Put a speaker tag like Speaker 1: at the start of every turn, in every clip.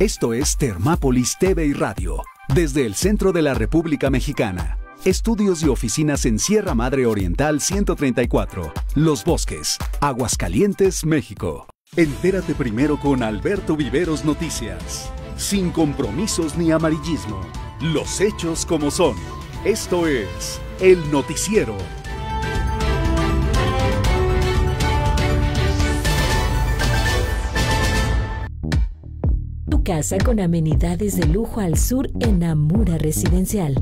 Speaker 1: Esto es Termápolis TV y Radio, desde el centro de la República Mexicana. Estudios y oficinas en Sierra Madre Oriental 134, Los Bosques, Aguascalientes, México. Entérate primero con Alberto Viveros Noticias. Sin compromisos ni amarillismo. Los hechos como son. Esto es El Noticiero
Speaker 2: casa
Speaker 3: con amenidades de lujo al sur en Amura Residencial.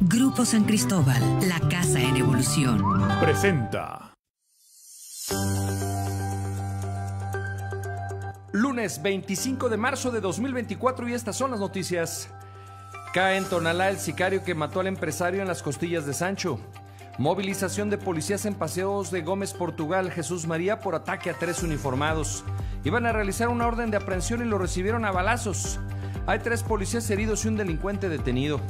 Speaker 4: Grupo San Cristóbal, la casa en evolución. Presenta.
Speaker 5: Lunes 25 de marzo de 2024 y estas son las noticias. Cae en Tonalá el sicario que mató al empresario en las costillas de Sancho. Movilización de policías en paseos de Gómez Portugal, Jesús María, por ataque a tres uniformados. Iban a realizar una orden de aprehensión y lo recibieron a balazos. Hay tres policías heridos y un delincuente detenido.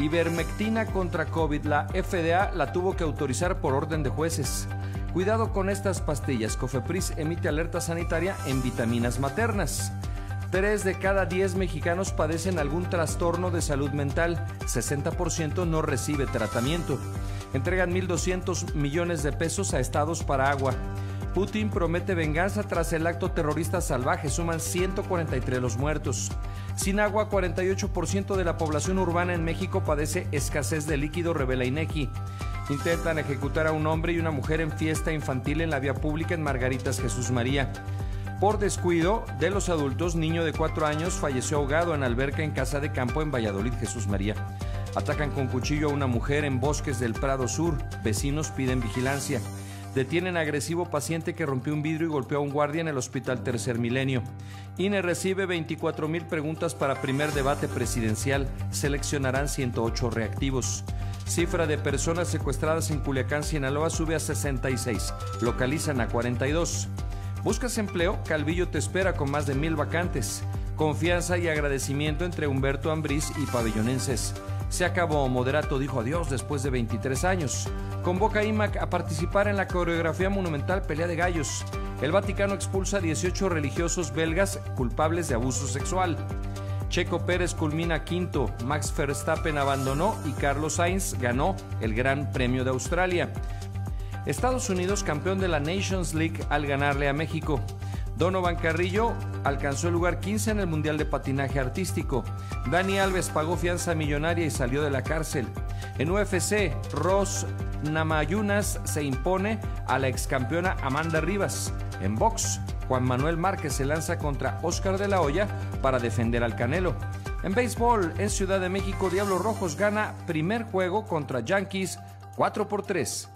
Speaker 5: Ivermectina contra COVID, la FDA la tuvo que autorizar por orden de jueces. Cuidado con estas pastillas, Cofepris emite alerta sanitaria en vitaminas maternas. Tres de cada diez mexicanos padecen algún trastorno de salud mental, 60% no recibe tratamiento. Entregan 1.200 millones de pesos a estados para agua. Putin promete venganza tras el acto terrorista salvaje. Suman 143 los muertos. Sin agua, 48% de la población urbana en México padece escasez de líquido, revela INEGI. Intentan ejecutar a un hombre y una mujer en fiesta infantil en la vía pública en Margaritas Jesús María. Por descuido de los adultos, niño de 4 años falleció ahogado en alberca en casa de campo en Valladolid Jesús María. Atacan con cuchillo a una mujer en bosques del Prado Sur. Vecinos piden vigilancia. Detienen agresivo paciente que rompió un vidrio y golpeó a un guardia en el Hospital Tercer Milenio. INE recibe 24 mil preguntas para primer debate presidencial. Seleccionarán 108 reactivos. Cifra de personas secuestradas en Culiacán, Sinaloa sube a 66. Localizan a 42. ¿Buscas empleo? Calvillo te espera con más de mil vacantes. Confianza y agradecimiento entre Humberto Ambrís y Pabellonenses. Se acabó, Moderato dijo adiós después de 23 años. Convoca a IMAC a participar en la coreografía monumental Pelea de Gallos. El Vaticano expulsa 18 religiosos belgas culpables de abuso sexual. Checo Pérez culmina quinto, Max Verstappen abandonó y Carlos Sainz ganó el Gran Premio de Australia. Estados Unidos campeón de la Nations League al ganarle a México. Donovan Carrillo alcanzó el lugar 15 en el Mundial de Patinaje Artístico. Dani Alves pagó fianza millonaria y salió de la cárcel. En UFC, Ross Namayunas se impone a la excampeona Amanda Rivas. En box, Juan Manuel Márquez se lanza contra Oscar de la Hoya para defender al Canelo. En béisbol, en Ciudad de México, Diablo Rojos gana primer juego contra Yankees 4 por 3.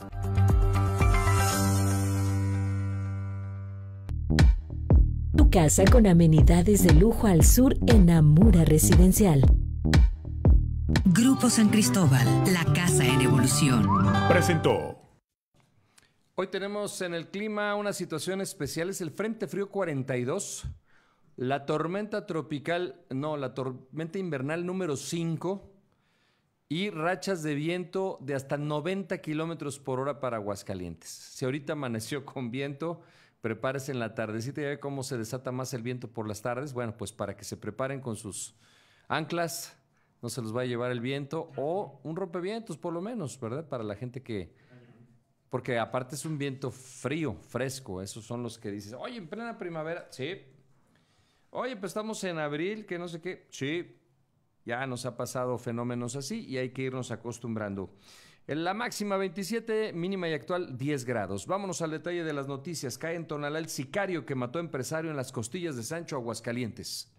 Speaker 3: casa con amenidades de lujo al sur en Amura Residencial.
Speaker 5: Grupo San Cristóbal,
Speaker 4: la casa en evolución. Presentó.
Speaker 5: Hoy tenemos en el clima una situación especial, es el Frente Frío 42, la tormenta tropical, no, la tormenta invernal número 5 y rachas de viento de hasta 90 kilómetros por hora para Aguascalientes. Si ahorita amaneció con viento, prepárese en la tardecita, ya ve cómo se desata más el viento por las tardes. Bueno, pues para que se preparen con sus anclas, no se los va a llevar el viento o un rompevientos por lo menos, ¿verdad? Para la gente que... Porque aparte es un viento frío, fresco, esos son los que dices, oye, en plena primavera, sí. Oye, pues estamos en abril, que no sé qué, sí. Ya nos ha pasado fenómenos así y hay que irnos acostumbrando. En la máxima 27, mínima y actual 10 grados. Vámonos al detalle de las noticias. Cae en Tonalá el sicario que mató empresario en las costillas de Sancho Aguascalientes.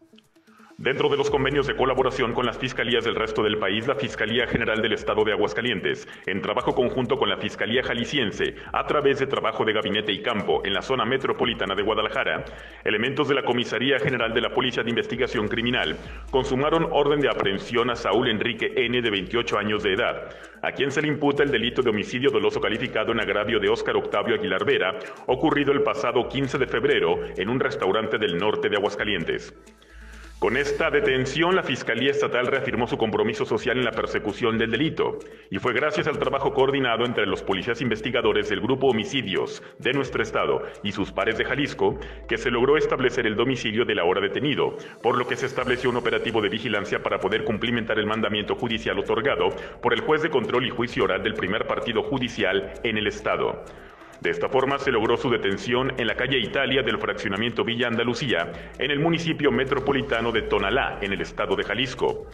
Speaker 4: Dentro de los convenios de colaboración con las fiscalías del resto del país, la Fiscalía General del Estado de Aguascalientes, en trabajo conjunto con la Fiscalía Jalisciense, a través de trabajo de gabinete y campo en la zona metropolitana de Guadalajara, elementos de la Comisaría General de la Policía de Investigación Criminal consumaron orden de aprehensión a Saúl Enrique N. de 28 años de edad, a quien se le imputa el delito de homicidio doloso calificado en agravio de Óscar Octavio Aguilar Vera, ocurrido el pasado 15 de febrero en un restaurante del norte de Aguascalientes. Con esta detención, la Fiscalía Estatal reafirmó su compromiso social en la persecución del delito, y fue gracias al trabajo coordinado entre los policías investigadores del Grupo Homicidios de nuestro Estado y sus pares de Jalisco que se logró establecer el domicilio del ahora detenido, por lo que se estableció un operativo de vigilancia para poder cumplimentar el mandamiento judicial otorgado por el juez de control y juicio oral del primer partido judicial en el Estado. De esta forma se logró su detención en la calle Italia del fraccionamiento Villa Andalucía, en el municipio metropolitano de Tonalá, en el estado de Jalisco.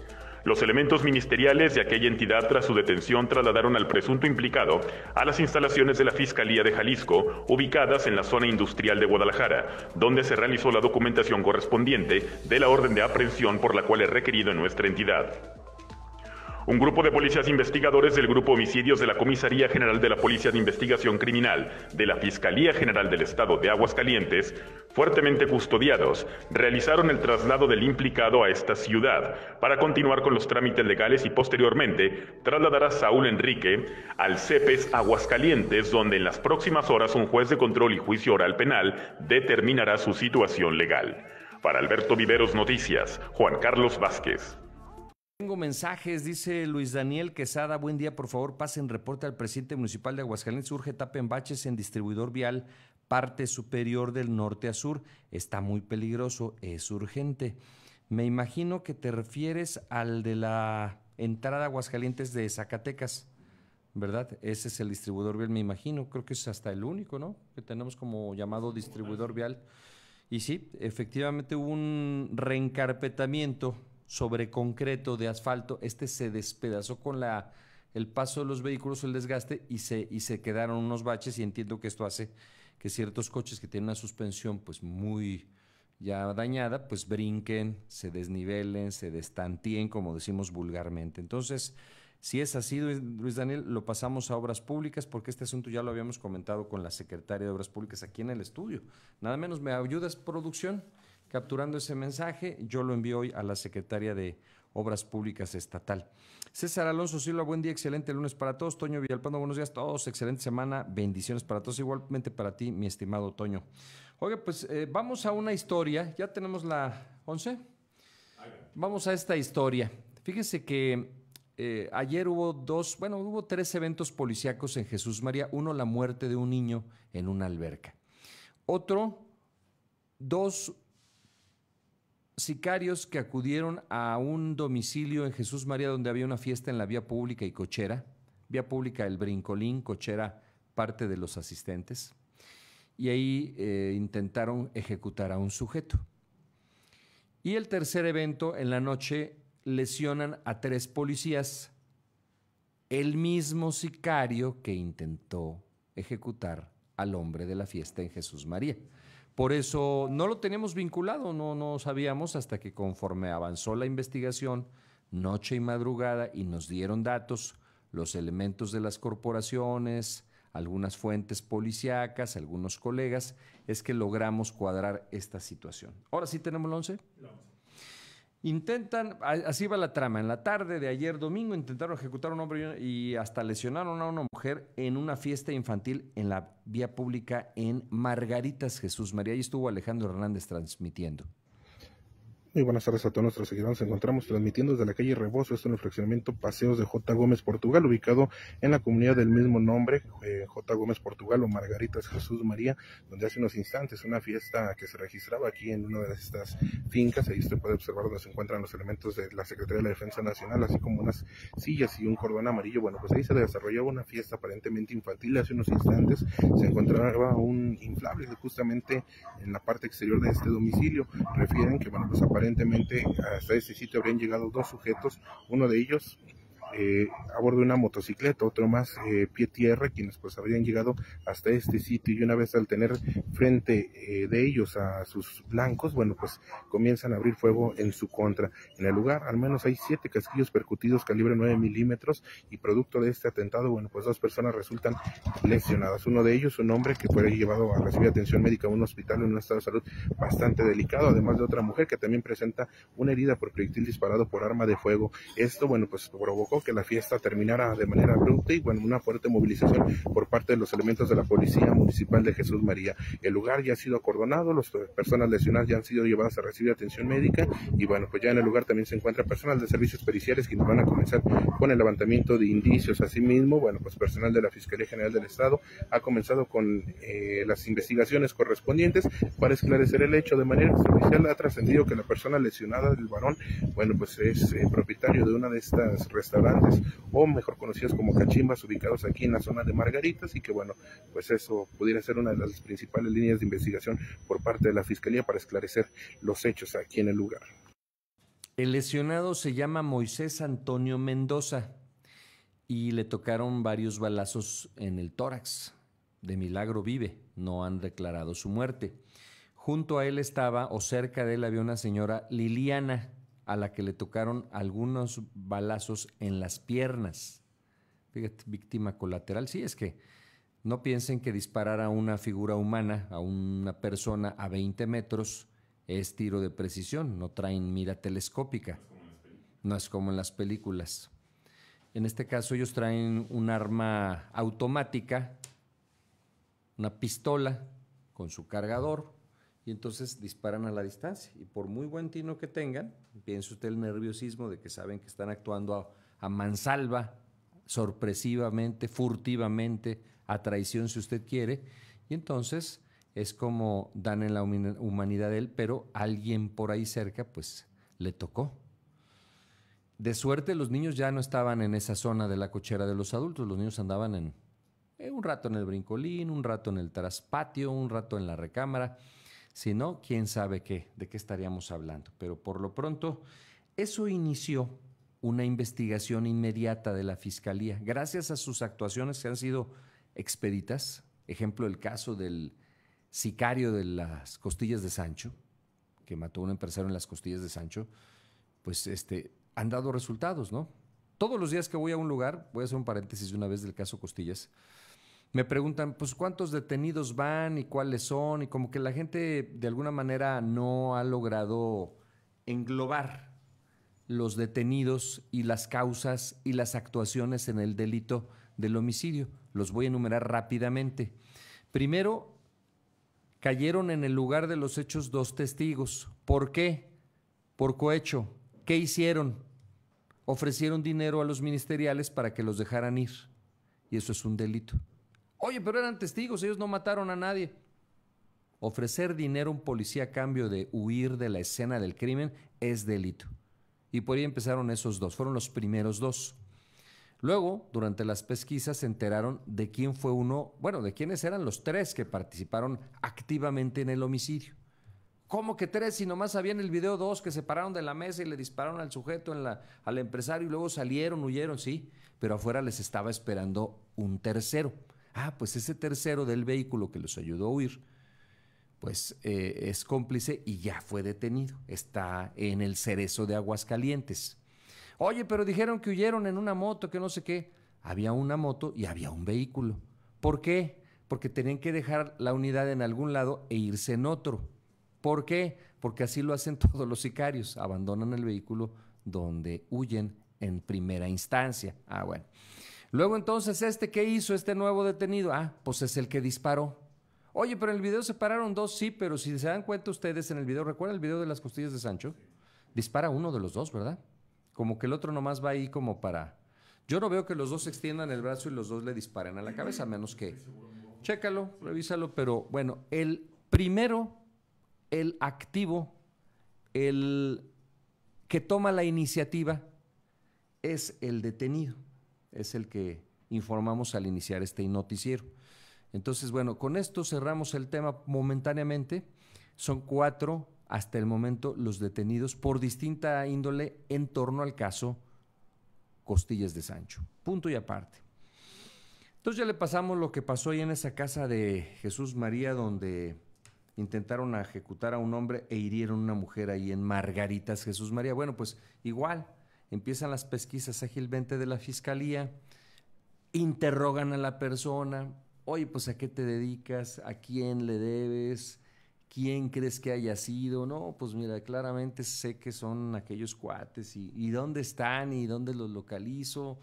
Speaker 4: Los elementos ministeriales de aquella entidad tras su detención trasladaron al presunto implicado a las instalaciones de la Fiscalía de Jalisco, ubicadas en la zona industrial de Guadalajara, donde se realizó la documentación correspondiente de la orden de aprehensión por la cual es requerido en nuestra entidad. Un grupo de policías investigadores del Grupo Homicidios de la Comisaría General de la Policía de Investigación Criminal de la Fiscalía General del Estado de Aguascalientes, fuertemente custodiados, realizaron el traslado del implicado a esta ciudad para continuar con los trámites legales y posteriormente trasladar a Saúl Enrique al CEPES Aguascalientes, donde en las próximas horas un juez de control y juicio oral penal determinará su situación legal. Para Alberto Viveros Noticias, Juan Carlos Vázquez.
Speaker 5: Tengo mensajes, dice Luis Daniel Quesada. Buen día, por favor, pasen reporte al presidente municipal de Aguascalientes. Urge tapen baches en distribuidor vial, parte superior del norte a sur. Está muy peligroso, es urgente. Me imagino que te refieres al de la entrada a Aguascalientes de Zacatecas, ¿verdad? Ese es el distribuidor vial, me imagino. Creo que es hasta el único, ¿no? Que tenemos como llamado distribuidor vial. Y sí, efectivamente hubo un reencarpetamiento sobre concreto de asfalto, este se despedazó con la, el paso de los vehículos, el desgaste y se, y se quedaron unos baches y entiendo que esto hace que ciertos coches que tienen una suspensión pues muy ya dañada, pues brinquen, se desnivelen, se destantíen, como decimos vulgarmente. Entonces, si es así, Luis Daniel, lo pasamos a Obras Públicas, porque este asunto ya lo habíamos comentado con la secretaria de Obras Públicas aquí en el estudio. Nada menos, ¿me ayudas, producción? capturando ese mensaje, yo lo envío hoy a la secretaria de Obras Públicas Estatal. César Alonso Silva, buen día, excelente lunes para todos. Toño Villalpando, buenos días a todos, excelente semana, bendiciones para todos, igualmente para ti, mi estimado Toño. Oye, pues eh, vamos a una historia, ya tenemos la 11. Vamos a esta historia. Fíjese que eh, ayer hubo dos, bueno, hubo tres eventos policíacos en Jesús María. Uno, la muerte de un niño en una alberca. Otro, dos sicarios que acudieron a un domicilio en Jesús María donde había una fiesta en la vía pública y cochera, vía pública el brincolín, cochera parte de los asistentes, y ahí eh, intentaron ejecutar a un sujeto. Y el tercer evento, en la noche, lesionan a tres policías, el mismo sicario que intentó ejecutar al hombre de la fiesta en Jesús María. Por eso no lo tenemos vinculado, no, no sabíamos hasta que conforme avanzó la investigación, noche y madrugada, y nos dieron datos, los elementos de las corporaciones, algunas fuentes policíacas, algunos colegas, es que logramos cuadrar esta situación. Ahora sí tenemos el 11. Intentan, así va la trama, en la tarde de ayer domingo intentaron ejecutar a un hombre y hasta lesionaron a una mujer en una fiesta infantil en la vía pública en Margaritas Jesús María. y estuvo Alejandro Hernández transmitiendo.
Speaker 6: Muy buenas tardes a todos nuestros seguidores. Nos encontramos transmitiendo desde la calle Rebozo, esto en el fraccionamiento Paseos de J. Gómez, Portugal, ubicado en la comunidad del mismo nombre, eh, J. Gómez, Portugal, o Margaritas Jesús María, donde hace unos instantes una fiesta que se registraba aquí en una de estas fincas. Ahí usted puede observar donde se encuentran los elementos de la Secretaría de la Defensa Nacional, así como unas sillas y un cordón amarillo. Bueno, pues ahí se desarrollaba una fiesta aparentemente infantil. Hace unos instantes se encontraba un inflable justamente en la parte exterior de este domicilio. Refieren que, bueno, pues aparentemente aparentemente hasta este sitio habrían llegado dos sujetos, uno de ellos eh, a bordo de una motocicleta, otro más eh, pie tierra, quienes pues habrían llegado hasta este sitio y una vez al tener frente eh, de ellos a sus blancos, bueno pues comienzan a abrir fuego en su contra. En el lugar al menos hay siete casquillos percutidos calibre 9 milímetros y producto de este atentado, bueno pues dos personas resultan lesionadas. Uno de ellos, un hombre que fue llevado a recibir atención médica a un hospital en un estado de salud bastante delicado, además de otra mujer que también presenta una herida por proyectil disparado por arma de fuego. Esto bueno pues provocó que la fiesta terminara de manera abrupta y bueno, una fuerte movilización por parte de los elementos de la Policía Municipal de Jesús María. El lugar ya ha sido acordonado, las personas lesionadas ya han sido llevadas a recibir atención médica y bueno, pues ya en el lugar también se encuentra personal de servicios periciales quienes van a comenzar con el levantamiento de indicios. Asimismo, bueno, pues personal de la Fiscalía General del Estado ha comenzado con eh, las investigaciones correspondientes para esclarecer el hecho. De manera oficial ha trascendido que la persona lesionada del varón, bueno, pues es eh, propietario de una de estas restaurantes o mejor conocidos como cachimbas ubicados aquí en la zona de Margaritas y que bueno, pues eso pudiera ser una de las principales líneas de investigación por parte de la Fiscalía para esclarecer los hechos aquí en el lugar.
Speaker 5: El lesionado se llama Moisés Antonio Mendoza y le tocaron varios balazos en el tórax. De milagro vive, no han declarado su muerte. Junto a él estaba o cerca de él había una señora Liliana, a la que le tocaron algunos balazos en las piernas. Fíjate, víctima colateral. Sí, es que no piensen que disparar a una figura humana, a una persona a 20 metros, es tiro de precisión, no traen mira telescópica. No es como en las películas. En este caso ellos traen un arma automática, una pistola con su cargador, y entonces disparan a la distancia. Y por muy buen tino que tengan, Piense usted el nerviosismo de que saben que están actuando a, mansalva, sorpresivamente, furtivamente, a traición si usted quiere. Y entonces es como dan en la humanidad él, pero alguien por ahí cerca pues le tocó. De suerte los niños ya no estaban en esa zona de la cochera de los adultos, los niños andaban en eh, un rato en el brincolín, un rato en el traspatio, un rato en la recámara. Si no, quién sabe qué, de qué estaríamos hablando. Pero por lo pronto, eso inició una investigación inmediata de la Fiscalía. Gracias a sus actuaciones que han sido expeditas, ejemplo el caso del sicario de las costillas de Sancho, que mató a un empresario en las costillas de Sancho, pues este, han dado resultados, ¿no? Todos los días que voy a un lugar, voy a hacer un paréntesis de una vez del caso Costillas, me preguntan, pues, ¿cuántos detenidos van y cuáles son? Y como que la gente de alguna manera no ha logrado englobar los detenidos y las causas y las actuaciones en el delito del homicidio. Los voy a enumerar rápidamente. Primero, cayeron en el lugar de los hechos dos testigos. ¿Por qué? Por cohecho. ¿Qué hicieron? Ofrecieron dinero a los ministeriales para que los dejaran ir. Y eso es un delito. Oye, pero eran testigos, ellos no mataron a nadie. Ofrecer dinero a un policía a cambio de huir de la escena del crimen es delito. Y por ahí empezaron esos dos, fueron los primeros dos. Luego, durante las pesquisas, se enteraron de quién fue uno, bueno, de quiénes eran los tres que participaron activamente en el homicidio. ¿Cómo que tres? Si nomás había en el video dos que se pararon de la mesa y le dispararon al sujeto, en la, al empresario, y luego salieron, huyeron, sí, pero afuera les estaba esperando un tercero. Ah, pues ese tercero del vehículo que los ayudó a huir, pues eh, es cómplice y ya fue detenido. Está en el cerezo de Aguascalientes. Oye, pero dijeron que huyeron en una moto, que no sé qué. Había una moto y había un vehículo. ¿Por qué? Porque tenían que dejar la unidad en algún lado e irse en otro. ¿Por qué? Porque así lo hacen todos los sicarios. Abandonan el vehículo donde huyen en primera instancia. Ah, bueno. Luego entonces, ¿este qué hizo este nuevo detenido? Ah, pues es el que disparó. Oye, pero en el video se pararon dos, sí, pero si se dan cuenta ustedes en el video, recuerda el video de las costillas de Sancho? Dispara uno de los dos, ¿verdad? Como que el otro nomás va ahí como para... Yo no veo que los dos extiendan el brazo y los dos le disparen a la cabeza, a menos que... Chécalo, revísalo, pero bueno, el primero, el activo, el que toma la iniciativa, es el detenido es el que informamos al iniciar este noticiero. Entonces, bueno, con esto cerramos el tema momentáneamente. Son cuatro hasta el momento los detenidos por distinta índole en torno al caso Costillas de Sancho. Punto y aparte. Entonces ya le pasamos lo que pasó ahí en esa casa de Jesús María donde intentaron ejecutar a un hombre e hirieron a una mujer ahí en Margaritas Jesús María. Bueno, pues igual, empiezan las pesquisas ágilmente de la fiscalía, interrogan a la persona, oye, pues a qué te dedicas, a quién le debes, quién crees que haya sido, no, pues mira, claramente sé que son aquellos cuates y, dónde están y dónde los localizo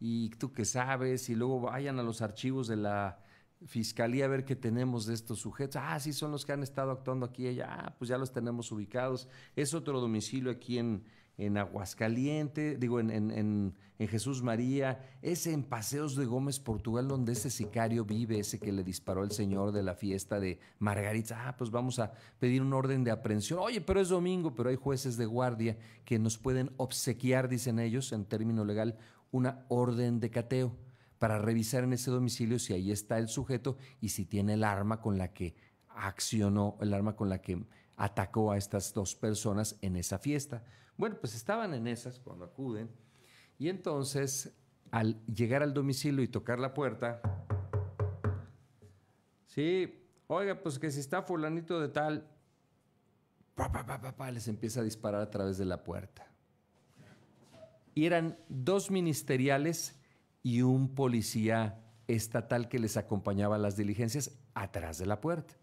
Speaker 5: y tú qué sabes y luego vayan a los archivos de la fiscalía a ver qué tenemos de estos sujetos. Ah, sí, son los que han estado actuando aquí allá. Ah, pues ya los tenemos ubicados. Es otro domicilio aquí en, en Aguascaliente, digo, en, Jesús María. Es en Paseos de Gómez, Portugal, donde ese sicario vive, ese que le disparó al señor de la fiesta de Margarita. Ah, pues vamos a pedir un orden de aprehensión. Oye, pero es domingo, pero hay jueces de guardia que nos pueden obsequiar, dicen ellos, en término legal, una orden de cateo para revisar en ese domicilio si ahí está el sujeto y si tiene el arma con la que accionó, el arma con la que atacó a estas dos personas en esa fiesta. Bueno, pues estaban en esas cuando acuden y entonces al llegar al domicilio y tocar la puerta, sí, oiga, pues que si está fulanito de tal, les empieza a disparar a través de la puerta. Y eran dos ministeriales y un policía estatal que les acompañaba las diligencias atrás de la puerta.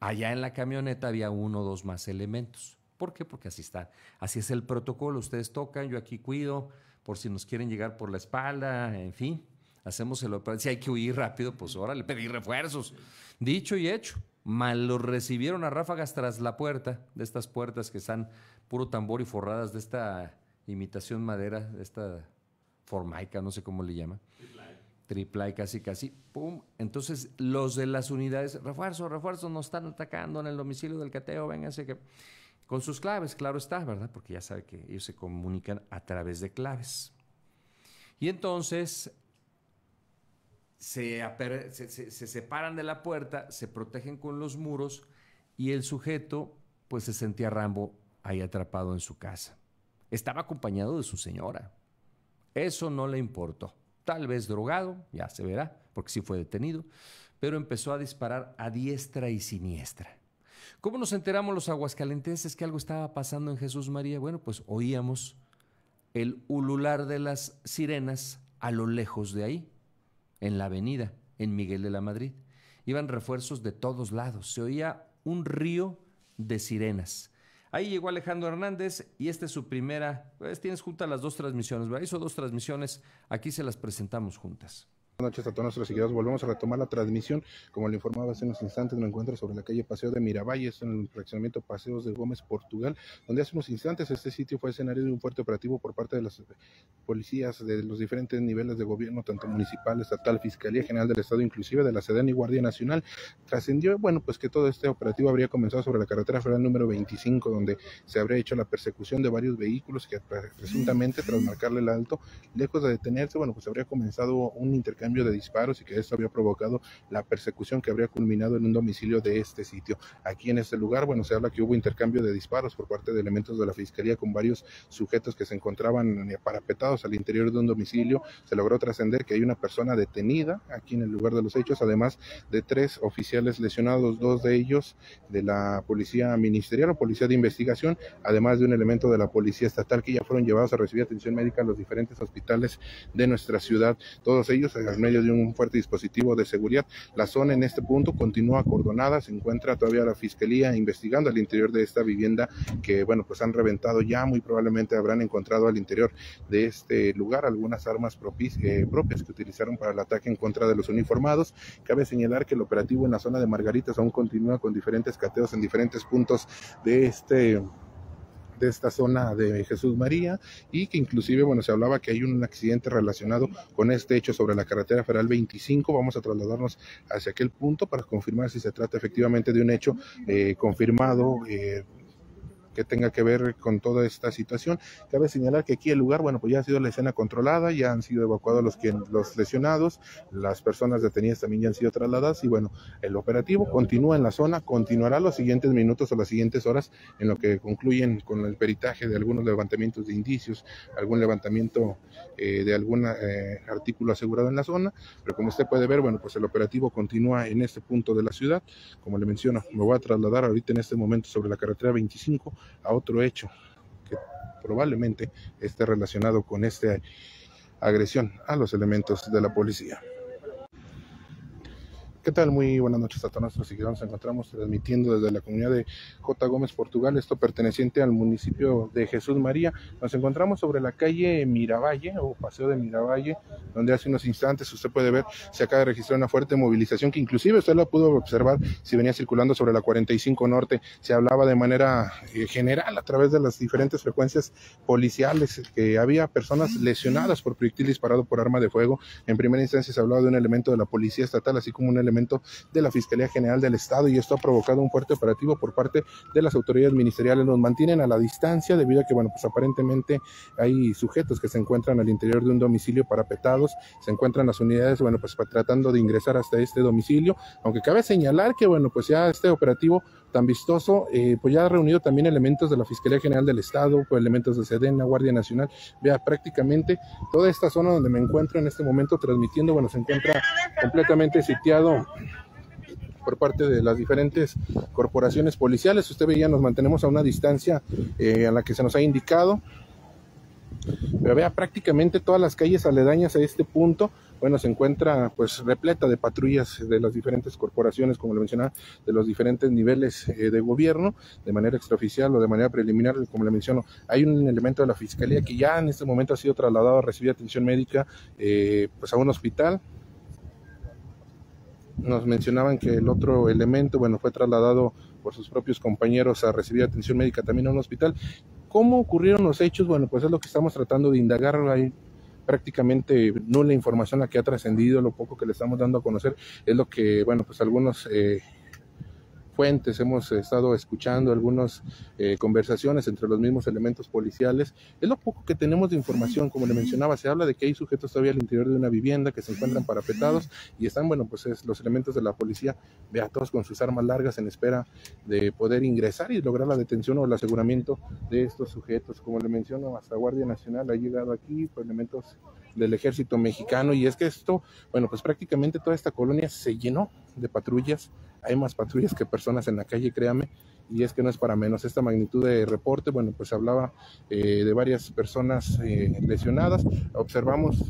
Speaker 5: Allá en la camioneta había uno o dos más elementos. ¿Por qué? Porque así está. Así es el protocolo. Ustedes tocan, yo aquí cuido, por si nos quieren llegar por la espalda, en fin. Hacemos el operativo. Si hay que huir rápido, pues órale, pedí refuerzos. Dicho y hecho, mal los recibieron a ráfagas tras la puerta, de estas puertas que están puro tambor y forradas de esta imitación madera, de esta formaica, no sé cómo le llama. y casi, casi, pum. Entonces, los de las unidades, refuerzo, refuerzo, nos están atacando en el domicilio del cateo, vénganse que. Con sus claves, claro está, ¿verdad? Porque ya sabe que ellos se comunican a través de claves. Y entonces se, se, separan de la puerta, se protegen con los muros y el sujeto pues se sentía Rambo ahí atrapado en su casa. Estaba acompañado de su señora. Eso no le importó. Tal vez drogado, ya se verá, porque sí fue detenido, pero empezó a disparar a diestra y siniestra. ¿Cómo nos enteramos los aguascalentenses que algo estaba pasando en Jesús María? Bueno, pues oíamos el ulular de las sirenas a lo lejos de ahí, en la avenida, en Miguel de la Madrid. Iban refuerzos de todos lados, se oía un río de sirenas. Ahí llegó Alejandro Hernández y esta es su primera, pues tienes juntas las dos transmisiones, ¿verdad? Hizo dos transmisiones, aquí se las presentamos
Speaker 6: juntas. Buenas noches a todos nuestros seguidores. Volvemos a retomar la transmisión. Como lo informaba hace unos instantes, me encuentro sobre la calle Paseo de Miravalles, en el fraccionamiento Paseos de Gómez, Portugal, donde hace unos instantes este sitio fue escenario de un fuerte operativo por parte de las policías de los diferentes niveles de gobierno, tanto municipal, estatal, Fiscalía General del Estado, inclusive de la SEDEN y Guardia Nacional. Trascendió, bueno, pues que todo este operativo habría comenzado sobre la carretera federal número 25, donde se habría hecho la persecución de varios vehículos que pues, presuntamente, tras marcarle el alto, lejos de detenerse, bueno, pues habría comenzado un intercambio de disparos y que esto había provocado la persecución que habría culminado en un domicilio de este sitio. Aquí en este lugar, bueno, se habla que hubo intercambio de disparos por parte de elementos de la Fiscalía con varios sujetos que se encontraban eh, parapetados al interior de un domicilio. Se logró trascender que hay una persona detenida aquí en el lugar de los hechos, además de tres oficiales lesionados, dos de ellos de la Policía Ministerial o Policía de Investigación, además de un elemento de la Policía Estatal que ya fueron llevados a recibir atención médica en los diferentes hospitales de nuestra ciudad. Todos ellos eh, medio de un fuerte dispositivo de seguridad. La zona en este punto continúa acordonada, se encuentra todavía la fiscalía investigando al interior de esta vivienda que, bueno, pues han reventado ya, muy probablemente habrán encontrado al interior de este lugar algunas armas eh, propias que utilizaron para el ataque en contra de los uniformados. Cabe señalar que el operativo en la zona de Margaritas aún continúa con diferentes cateos en diferentes puntos de este de esta zona de Jesús María y que inclusive, bueno, se hablaba que hay un accidente relacionado con este hecho sobre la carretera Feral 25. Vamos a trasladarnos hacia aquel punto para confirmar si se trata efectivamente de un hecho eh, confirmado. Eh, que tenga que ver con toda esta situación. Cabe señalar que aquí el lugar, bueno, pues ya ha sido la escena controlada, ya han sido evacuados los, que, los lesionados, las personas detenidas también ya han sido trasladadas y bueno, el operativo continúa en la zona, continuará los siguientes minutos o las siguientes horas en lo que concluyen con el peritaje de algunos levantamientos de indicios, algún levantamiento eh, de algún eh, artículo asegurado en la zona, pero como usted puede ver, bueno, pues el operativo continúa en este punto de la ciudad, como le menciono, me voy a trasladar ahorita en este momento sobre la carretera 25 a otro hecho que probablemente esté relacionado con esta agresión a los elementos de la policía. ¿Qué tal? Muy buenas noches a todos nuestros Nos encontramos transmitiendo desde la comunidad de J. Gómez, Portugal, esto perteneciente al municipio de Jesús María. Nos encontramos sobre la calle Miravalle o Paseo de Miravalle, donde hace unos instantes usted puede ver, se acaba de registrar una fuerte movilización que inclusive usted lo pudo observar si venía circulando sobre la 45 Norte. Se hablaba de manera eh, general a través de las diferentes frecuencias policiales que había personas lesionadas por proyectil disparado por arma de fuego. En primera instancia se hablaba de un elemento de la policía estatal, así como un elemento de la Fiscalía General del Estado y esto ha provocado un fuerte operativo por parte de las autoridades ministeriales. Nos mantienen a la distancia debido a que, bueno, pues aparentemente hay sujetos que se encuentran al interior de un domicilio parapetados, se encuentran las unidades, bueno, pues tratando de ingresar hasta este domicilio, aunque cabe señalar que, bueno, pues ya este operativo tan vistoso, eh, pues ya ha reunido también elementos de la Fiscalía General del Estado, pues, elementos de Sedena, Guardia Nacional, vea prácticamente toda esta zona donde me encuentro en este momento transmitiendo, bueno, se encuentra completamente sitiado por parte de las diferentes corporaciones policiales. Usted veía, nos mantenemos a una distancia eh, a la que se nos ha indicado. vea prácticamente todas las calles aledañas a este punto bueno, se encuentra pues repleta de patrullas de las diferentes corporaciones, como le mencionaba, de los diferentes niveles eh, de gobierno, de manera extraoficial o de manera preliminar, como le menciono. Hay un elemento de la fiscalía que ya en este momento ha sido trasladado a recibir atención médica eh, pues a un hospital, nos mencionaban que el otro elemento, bueno, fue trasladado por sus propios compañeros a recibir atención médica también a un hospital. ¿Cómo ocurrieron los hechos? Bueno, pues es lo que estamos tratando de indagar. ahí prácticamente nula información la que ha trascendido, lo poco que le estamos dando a conocer es lo que, bueno, pues algunos eh, fuentes, hemos estado escuchando algunas eh, conversaciones entre los mismos elementos policiales. Es lo poco que tenemos de información, como le mencionaba, se habla de que hay sujetos todavía al interior de una vivienda que se encuentran parapetados y están, bueno, pues es, los elementos de la policía todos con sus armas largas en espera de poder ingresar y lograr la detención o el aseguramiento de estos sujetos. Como le menciono, hasta Guardia Nacional ha llegado aquí, por elementos del ejército mexicano y es que esto, bueno, pues prácticamente toda esta colonia se llenó de patrullas, hay más patrullas que personas en la calle, créame, y es que no es para menos. Esta magnitud de reporte, bueno, pues hablaba eh, de varias personas eh, lesionadas, observamos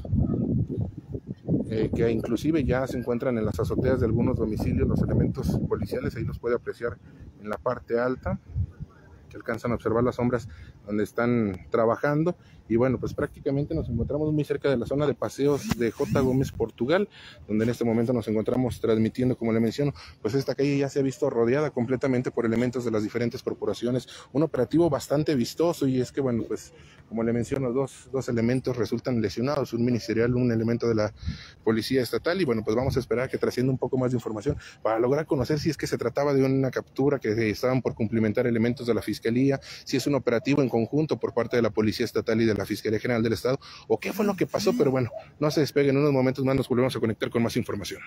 Speaker 6: eh, que inclusive ya se encuentran en las azoteas de algunos domicilios los elementos policiales, ahí los puede apreciar en la parte alta, que alcanzan a observar las sombras donde están trabajando y bueno, pues prácticamente nos encontramos muy cerca de la zona de paseos de J. Gómez, Portugal, donde en este momento nos encontramos transmitiendo, como le menciono, pues esta calle ya se ha visto rodeada completamente por elementos de las diferentes corporaciones. Un operativo bastante vistoso y es que, bueno, pues como le menciono, dos, dos elementos resultan lesionados, un ministerial, un elemento de la policía estatal y bueno, pues vamos a esperar que trascienda un poco más de información para lograr conocer si es que se trataba de una captura que estaban por cumplimentar elementos de la fiscalía, si es un operativo en conjunto por parte de la policía estatal y de la Fiscalía General del Estado o qué fue lo que pasó, pero bueno, no se despeguen, en unos momentos más nos volvemos a conectar con más información.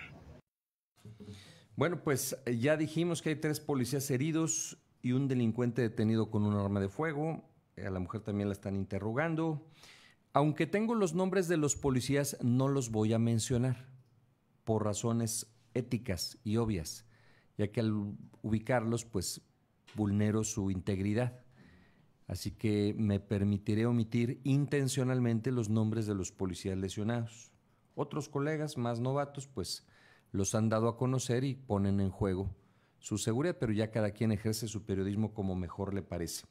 Speaker 5: Bueno, pues eh, ya dijimos que hay tres policías heridos y un delincuente detenido con un arma de fuego. Eh, a la mujer también la están interrogando. Aunque tengo los nombres de los policías, no los voy a mencionar por razones éticas y obvias, ya que al ubicarlos, pues vulnero su integridad. Así que me permitiré omitir intencionalmente los nombres de los policías lesionados. Otros colegas más novatos, pues, los han dado a conocer y ponen en juego su seguridad, pero ya cada quien ejerce su periodismo como mejor le parece.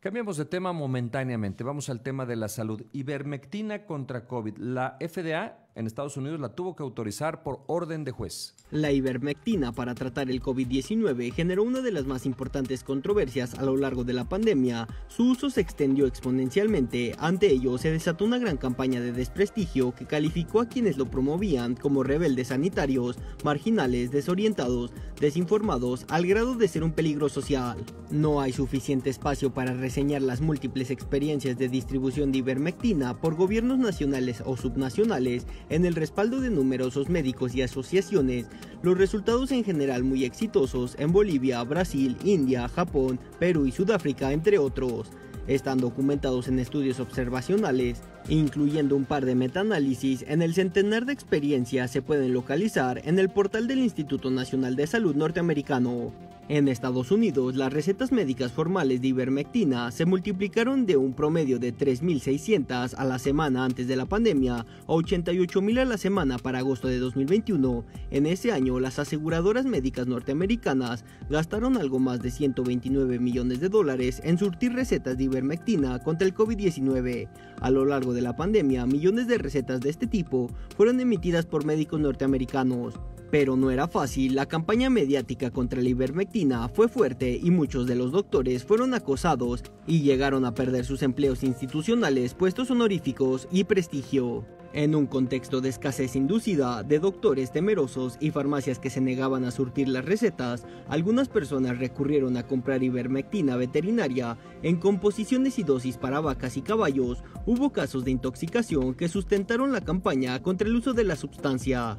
Speaker 5: Cambiamos de tema momentáneamente. Vamos al tema de la salud. Ivermectina contra COVID. La FDA en
Speaker 7: Estados Unidos la tuvo que autorizar por orden de juez. La ivermectina para tratar el COVID-19 generó una de las más importantes controversias a lo largo de la pandemia. Su uso se extendió exponencialmente. Ante ello, se desató una gran campaña de desprestigio que calificó a quienes lo promovían como rebeldes sanitarios, marginales, desorientados, desinformados, al grado de ser un peligro social. No hay suficiente espacio para reseñar las múltiples experiencias de distribución de ivermectina por gobiernos nacionales o subnacionales en el respaldo de numerosos médicos y asociaciones, los resultados en general muy exitosos en Bolivia, Brasil, India, Japón, Perú y Sudáfrica, entre otros, están documentados en estudios observacionales incluyendo un par de metaanálisis, en el centenar de experiencias se pueden localizar en el portal del Instituto Nacional de Salud norteamericano. En Estados Unidos, las recetas médicas formales de ivermectina se multiplicaron de un promedio de 3.600 a la semana antes de la pandemia a 88.000 a la semana para agosto de 2021. En ese año, las aseguradoras médicas norteamericanas gastaron algo más de 129 millones de dólares en surtir recetas de ivermectina contra el COVID-19. A lo largo de la pandemia, millones de recetas de este tipo fueron emitidas por médicos norteamericanos. Pero no era fácil, la campaña mediática contra la ivermectina fue fuerte y muchos de los doctores fueron acosados y llegaron a perder sus empleos institucionales, puestos honoríficos y prestigio. En un contexto de escasez inducida de doctores temerosos y farmacias que se negaban a surtir las recetas, algunas personas recurrieron a comprar ivermectina veterinaria en composiciones y dosis para vacas y caballos. Hubo casos de intoxicación que sustentaron la campaña contra el uso de la sustancia.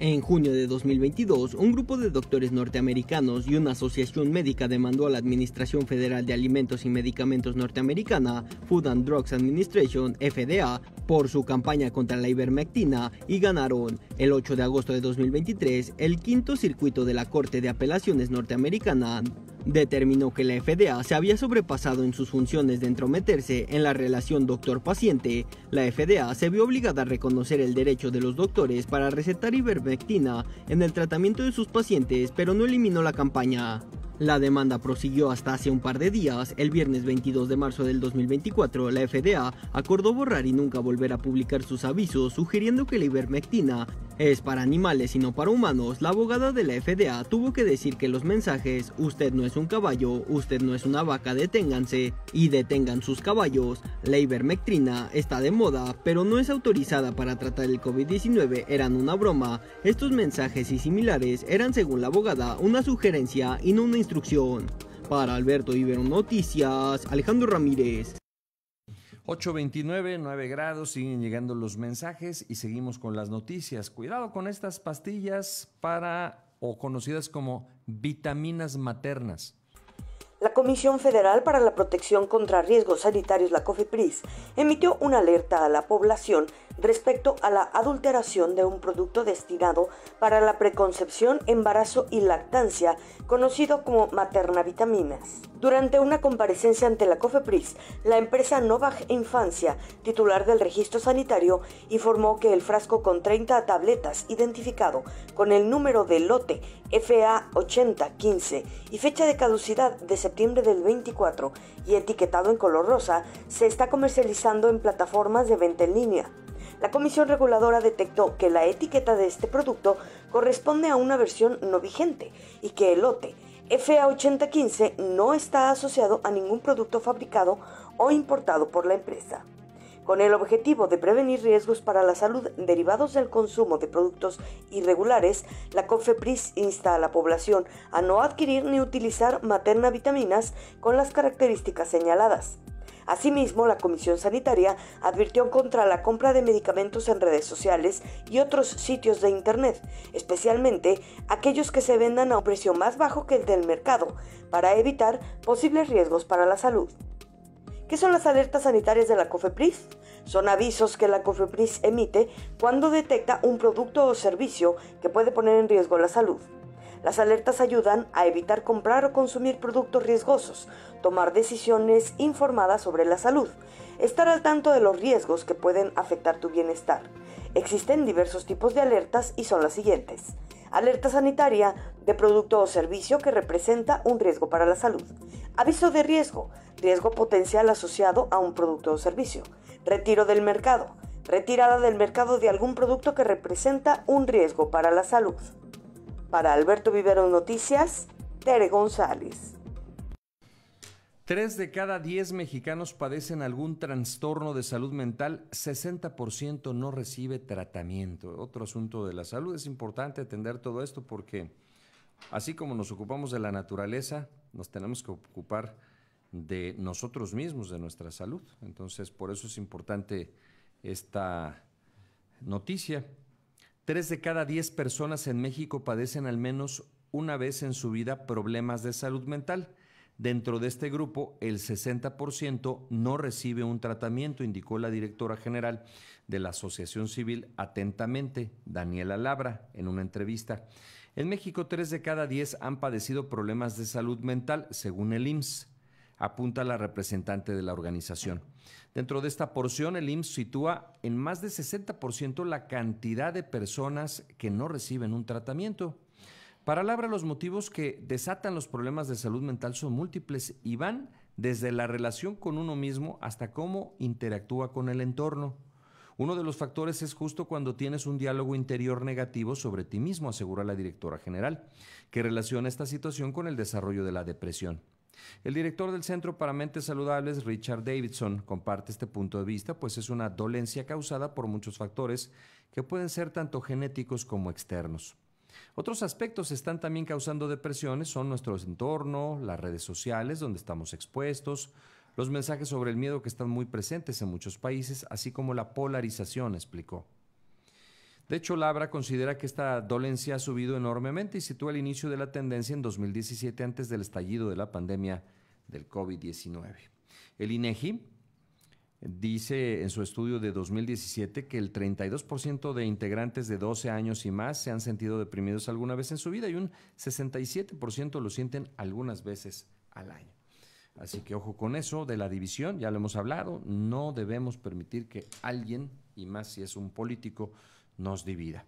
Speaker 7: En junio de 2022, un grupo de doctores norteamericanos y una asociación médica demandó a la Administración Federal de Alimentos y Medicamentos norteamericana, Food and Drugs Administration, FDA, por su campaña contra la ivermectina y ganaron. El 8 de agosto de 2023, el quinto circuito de la Corte de Apelaciones norteamericana determinó que la FDA se había sobrepasado en sus funciones de entrometerse en la relación doctor-paciente, la FDA se vio obligada a reconocer el derecho de los doctores para recetar ivermectina en el tratamiento de sus pacientes, pero no eliminó la campaña. La demanda prosiguió hasta hace un par de días, el viernes 22 de marzo del 2024, la FDA acordó borrar y nunca volver a publicar sus avisos sugiriendo que la ivermectina es para animales y no para humanos, la abogada de la FDA tuvo que decir que los mensajes usted no es un caballo, usted no es una vaca, deténganse y detengan sus caballos. La ivermectrina está de moda, pero no es autorizada para tratar el COVID-19, eran una broma. Estos mensajes y similares eran, según la abogada, una sugerencia y no una instrucción. Para Alberto Ibero Noticias, Alejandro Ramírez.
Speaker 5: 8.29, 9 grados, siguen llegando los mensajes y seguimos con las noticias. Cuidado con estas pastillas para o conocidas como vitaminas maternas.
Speaker 8: La Comisión Federal para la Protección contra Riesgos Sanitarios, la COFEPRIS, emitió una alerta a la población respecto a la adulteración de un producto destinado para la preconcepción, embarazo y lactancia, conocido como maternavitaminas. Durante una comparecencia ante la COFEPRIS, la empresa Novag Infancia, titular del registro sanitario, informó que el frasco con 30 tabletas identificado con el número de lote FA8015 y fecha de caducidad de septiembre del 24 y etiquetado en color rosa se está comercializando en plataformas de venta en línea. La Comisión Reguladora detectó que la etiqueta de este producto corresponde a una versión no vigente y que el lote FA8015 no está asociado a ningún producto fabricado o importado por la empresa con el objetivo de prevenir riesgos para la salud derivados del consumo de productos irregulares, la COFEPRIS insta a la población a no adquirir ni utilizar materna vitaminas con las características señaladas. Asimismo, la Comisión Sanitaria advirtió contra la compra de medicamentos en redes sociales y otros sitios de Internet, especialmente aquellos que se vendan a un precio más bajo que el del mercado, para evitar posibles riesgos para la salud. ¿Qué son las alertas sanitarias de la COFEPRIS? Son avisos que la COFEPRIS emite cuando detecta un producto o servicio que puede poner en riesgo la salud. Las alertas ayudan a evitar comprar o consumir productos riesgosos, tomar decisiones informadas sobre la salud, estar al tanto de los riesgos que pueden afectar tu bienestar. Existen diversos tipos de alertas y son las siguientes. Alerta sanitaria de producto o servicio que representa un riesgo para la salud. Aviso de riesgo. Riesgo potencial asociado a un producto o servicio. Retiro del mercado. Retirada del mercado de algún producto que representa un riesgo para la salud. Para Alberto Vivero Noticias, Tere González.
Speaker 5: Tres de cada diez mexicanos padecen algún trastorno de salud mental, 60% no recibe tratamiento. Otro asunto de la salud, es importante atender todo esto porque Así como nos ocupamos de la naturaleza, nos tenemos que ocupar de nosotros mismos, de nuestra salud. Entonces, por eso es importante esta noticia. Tres de cada diez personas en México padecen al menos una vez en su vida problemas de salud mental. Dentro de este grupo, el 60% no recibe un tratamiento, indicó la directora general de la Asociación Civil Atentamente, Daniela Labra, en una entrevista. En México, 3 de cada 10 han padecido problemas de salud mental, según el IMSS, apunta la representante de la organización. Dentro de esta porción, el IMSS sitúa en más de 60% la cantidad de personas que no reciben un tratamiento. Para Labra, los motivos que desatan los problemas de salud mental son múltiples y van desde la relación con uno mismo hasta cómo interactúa con el entorno. Uno de los factores es justo cuando tienes un diálogo interior negativo sobre ti mismo, asegura la directora general, que relaciona esta situación con el desarrollo de la depresión. El director del Centro para Mentes Saludables, Richard Davidson, comparte este punto de vista, pues es una dolencia causada por muchos factores que pueden ser tanto genéticos como externos. Otros aspectos están también causando depresiones son nuestro entorno, las redes sociales donde estamos expuestos, los mensajes sobre el miedo que están muy presentes en muchos países, así como la polarización, explicó. De hecho, Labra considera que esta dolencia ha subido enormemente y sitúa el inicio de la tendencia en 2017 antes del estallido de la pandemia del COVID-19. El INEGI e dice en su estudio de 2017 que el 32% de integrantes de 12 años y más se han sentido deprimidos alguna vez en su vida y un 67% lo sienten algunas veces al año. Así que ojo con eso de la división, ya lo hemos hablado, no debemos permitir que alguien, y más si es un político, nos divida.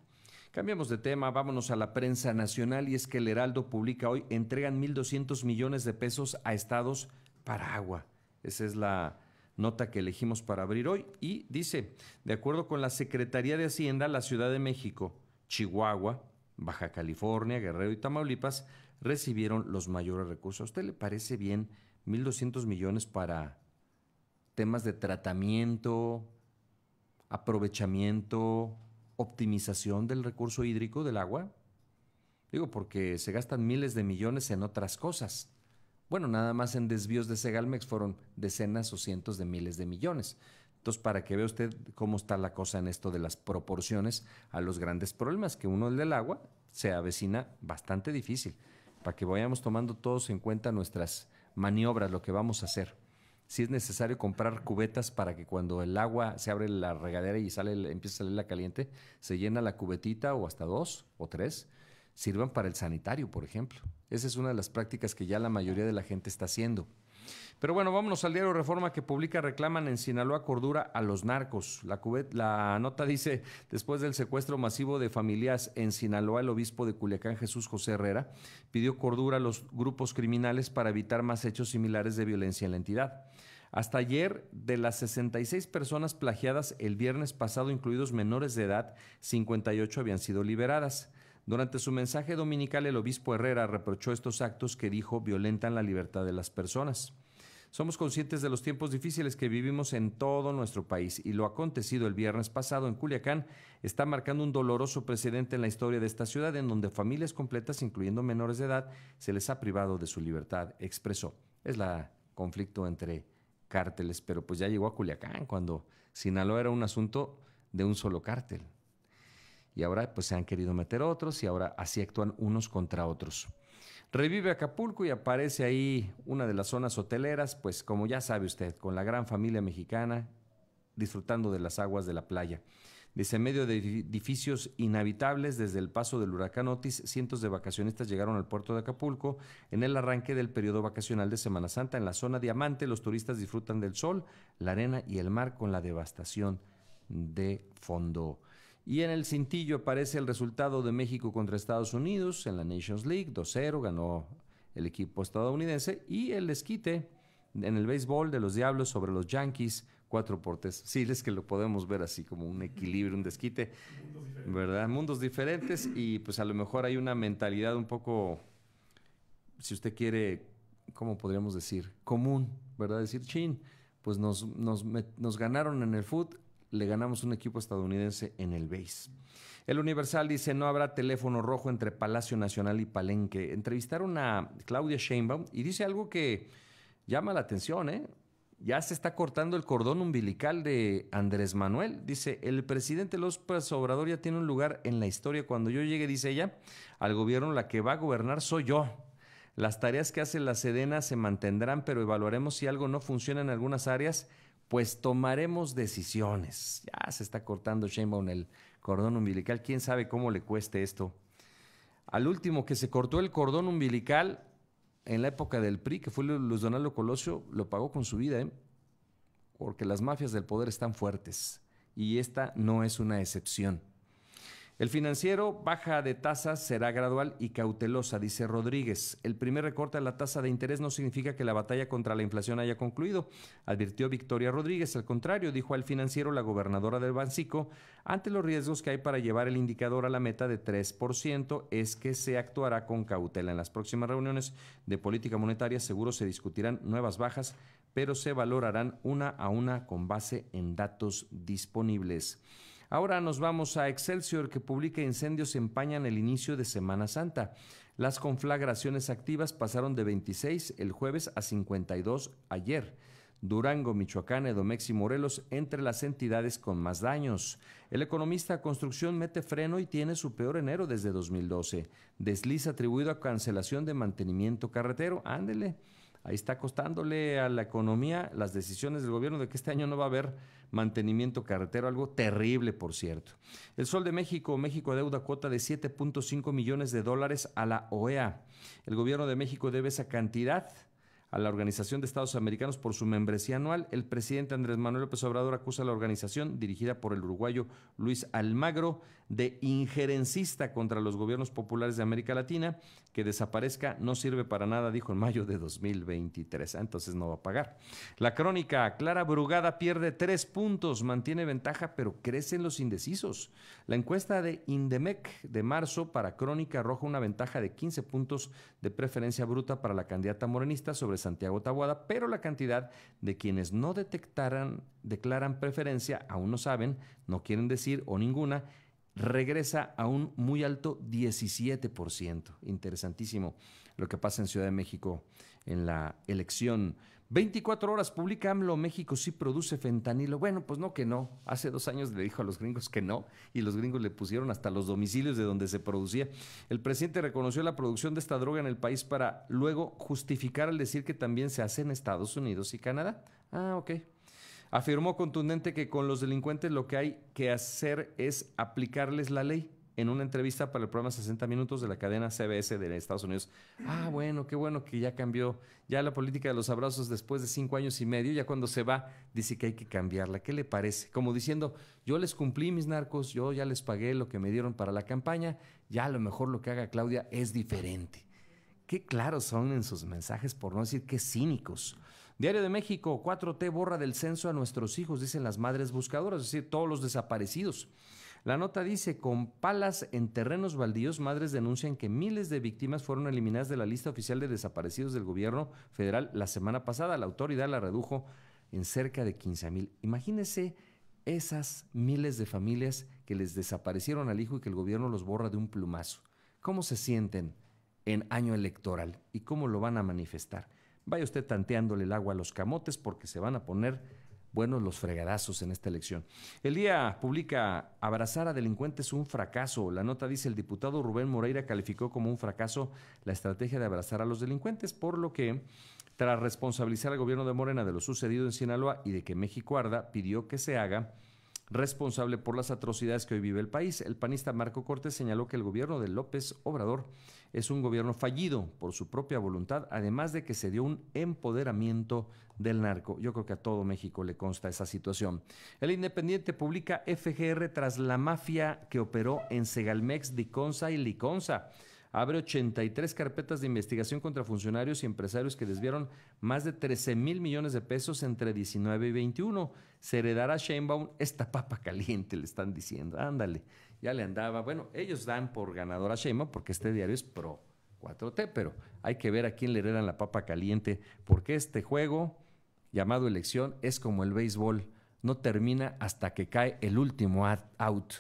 Speaker 5: Cambiamos de tema, vámonos a la prensa nacional y es que el Heraldo publica hoy, entregan 1.200 millones de pesos a estados para agua. Esa es la nota que elegimos para abrir hoy y dice, de acuerdo con la Secretaría de Hacienda, la Ciudad de México, Chihuahua, Baja California, Guerrero y Tamaulipas recibieron los mayores recursos. ¿A usted le parece bien? 1.200 millones para temas de tratamiento, aprovechamiento, optimización del recurso hídrico del agua. Digo, porque se gastan miles de millones en otras cosas. Bueno, nada más en desvíos de Segalmex fueron decenas o cientos de miles de millones. Entonces, para que vea usted cómo está la cosa en esto de las proporciones a los grandes problemas, que uno el del agua se avecina bastante difícil, para que vayamos tomando todos en cuenta nuestras maniobras lo que vamos a hacer. Si es necesario comprar cubetas para que cuando el agua se abre la regadera y sale, empieza a salir la caliente, se llena la cubetita o hasta dos o tres, sirvan para el sanitario, por ejemplo. Esa es una de las prácticas que ya la mayoría de la gente está haciendo. Pero bueno, vámonos al diario Reforma que publica reclaman en Sinaloa cordura a los narcos. La, nota dice, después del secuestro masivo de familias en Sinaloa, el obispo de Culiacán, Jesús José Herrera, pidió cordura a los grupos criminales para evitar más hechos similares de violencia en la entidad. Hasta ayer, de las 66 personas plagiadas el viernes pasado, incluidos menores de edad, 58 habían sido liberadas. Durante su mensaje dominical, el obispo Herrera reprochó estos actos que dijo violentan la libertad de las personas. Somos conscientes de los tiempos difíciles que vivimos en todo nuestro país y lo acontecido el viernes pasado en Culiacán está marcando un doloroso precedente en la historia de esta ciudad en donde familias completas, incluyendo menores de edad, se les ha privado de su libertad, expresó. Es la conflicto entre cárteles, pero pues ya llegó a Culiacán cuando Sinaloa era un asunto de un solo cártel y ahora pues se han querido meter otros y ahora así actúan unos contra otros. Revive Acapulco y aparece ahí una de las zonas hoteleras, pues como ya sabe usted, con la gran familia mexicana disfrutando de las aguas de la playa. Desde medio de edificios inhabitables, desde el paso del huracán Otis, cientos de vacacionistas llegaron al puerto de Acapulco. En el arranque del periodo vacacional de Semana Santa, en la zona diamante, los turistas disfrutan del sol, la arena y el mar con la devastación de fondo. Y en el cintillo aparece el resultado de México contra Estados Unidos en la Nations League, 2-0, ganó el equipo estadounidense. Y el desquite en el béisbol de los Diablos sobre los Yankees, cuatro portes. Sí, es que lo podemos ver así como un equilibrio, un desquite, Mundos ¿verdad? Mundos diferentes y pues a lo mejor hay una mentalidad un poco, si usted quiere, ¿cómo podríamos decir? Común, ¿verdad? Decir, chin, pues nos, nos ganaron en el fútbol le ganamos un equipo estadounidense en el BASE. El Universal dice, no habrá teléfono rojo entre Palacio Nacional y Palenque. Entrevistaron a Claudia Sheinbaum y dice algo que llama la atención, ¿eh? Ya se está cortando el cordón umbilical de Andrés Manuel. Dice, el presidente López Obrador ya tiene un lugar en la historia. Cuando yo llegue, dice ella, al gobierno la que va a gobernar soy yo. Las tareas que hace la Sedena se mantendrán, pero evaluaremos si algo no funciona en algunas áreas pues tomaremos decisiones. Ya se está cortando Sheinbaum el cordón umbilical. ¿Quién sabe cómo le cueste esto? Al último que se cortó el cordón umbilical en la época del PRI, que fue Luis Donaldo Colosio, lo pagó con su vida, ¿eh? porque las mafias del poder están fuertes y esta no es una excepción. El financiero baja de tasas será gradual y cautelosa, dice Rodríguez. El primer recorte a la tasa de interés no significa que la batalla contra la inflación haya concluido, advirtió Victoria Rodríguez. Al contrario, dijo al financiero la gobernadora del Bancico, ante los riesgos que hay para llevar el indicador a la meta de 3%, es que se actuará con cautela. En las próximas reuniones de política monetaria seguro se discutirán nuevas bajas, pero se valorarán una a una con base en datos disponibles. Ahora nos vamos a Excelsior, que publica incendios empañan el inicio de Semana Santa. Las conflagraciones activas pasaron de 26 el jueves a 52 ayer. Durango, Michoacán, Edomex y Morelos entre las entidades con más daños. El economista Construcción mete freno y tiene su peor enero desde 2012. Desliz atribuido a cancelación de mantenimiento carretero. Ándele ahí está costándole a la economía las decisiones del gobierno de que este año no va a haber mantenimiento carretero, algo terrible, por cierto. El Sol de México, México deuda cuota de 7.5 millones de dólares a la OEA. El gobierno de México debe esa cantidad a la Organización de Estados Americanos por su membresía anual, el presidente Andrés Manuel López Obrador acusa a la organización, dirigida por el uruguayo Luis Almagro, de injerencista contra los gobiernos populares de América Latina, que desaparezca no sirve para nada, dijo en mayo de 2023. Ah, entonces no va a pagar. La crónica, Clara Brugada pierde tres puntos, mantiene ventaja, pero crecen los indecisos. La encuesta de Indemec de marzo para Crónica arroja una ventaja de 15 puntos de preferencia bruta para la candidata morenista sobre Santiago Tabuada, pero la cantidad de quienes no detectaran, declaran preferencia, aún no saben, no quieren decir o ninguna, regresa a un muy alto 17%. Interesantísimo lo que pasa en Ciudad de México en la elección 24 horas publica AMLO, México sí produce fentanilo. Bueno, pues no que no. Hace dos años le dijo a los gringos que no y los gringos le pusieron hasta los domicilios de donde se producía. El presidente reconoció la producción de esta droga en el país para luego justificar al decir que también se hace en Estados Unidos y Canadá. Ah, ok. Afirmó contundente que con los delincuentes lo que hay que hacer es aplicarles la ley en una entrevista para el programa 60 Minutos de la cadena CBS de Estados Unidos. Ah, bueno, qué bueno que ya cambió. Ya la política de los abrazos después de cinco años y medio, ya cuando se va, dice que hay que cambiarla. ¿Qué le parece? Como diciendo, yo les cumplí mis narcos, yo ya les pagué lo que me dieron para la campaña, ya a lo mejor lo que haga Claudia es diferente. Qué claros son en sus mensajes, por no decir qué cínicos. Diario de México, 4T borra del censo a nuestros hijos, dicen las madres buscadoras, es decir, todos los desaparecidos. La nota dice, con palas en terrenos baldíos, madres denuncian que miles de víctimas fueron eliminadas de la lista oficial de desaparecidos del gobierno federal la semana pasada. La autoridad la redujo en cerca de 15 mil. Imagínense esas miles de familias que les desaparecieron al hijo y que el gobierno los borra de un plumazo. ¿Cómo se sienten en año electoral y cómo lo van a manifestar? Vaya usted tanteándole el agua a los camotes porque se van a poner buenos los fregadazos en esta elección. El día publica Abrazar a delincuentes un fracaso. La nota dice el diputado Rubén Moreira calificó como un fracaso la estrategia de abrazar a los delincuentes, por lo que tras responsabilizar al gobierno de Morena de lo sucedido en Sinaloa y de que México arda, pidió que se haga responsable por las atrocidades que hoy vive el país. El panista Marco Cortés señaló que el gobierno de López Obrador es un gobierno fallido por su propia voluntad, además de que se dio un empoderamiento del narco. Yo creo que a todo México le consta esa situación. El Independiente publica FGR tras la mafia que operó en Segalmex, Diconza y Liconza abre 83 carpetas de investigación contra funcionarios y empresarios que desviaron más de 13 mil millones de pesos entre 19 y 21. Se heredará a Sheinbaum esta papa caliente, le están diciendo. Ándale, ya le andaba. Bueno, ellos dan por ganador a Sheinbaum porque este diario es pro 4T, pero hay que ver a quién le heredan la papa caliente, porque este juego llamado elección es como el béisbol, no termina hasta que cae el último out.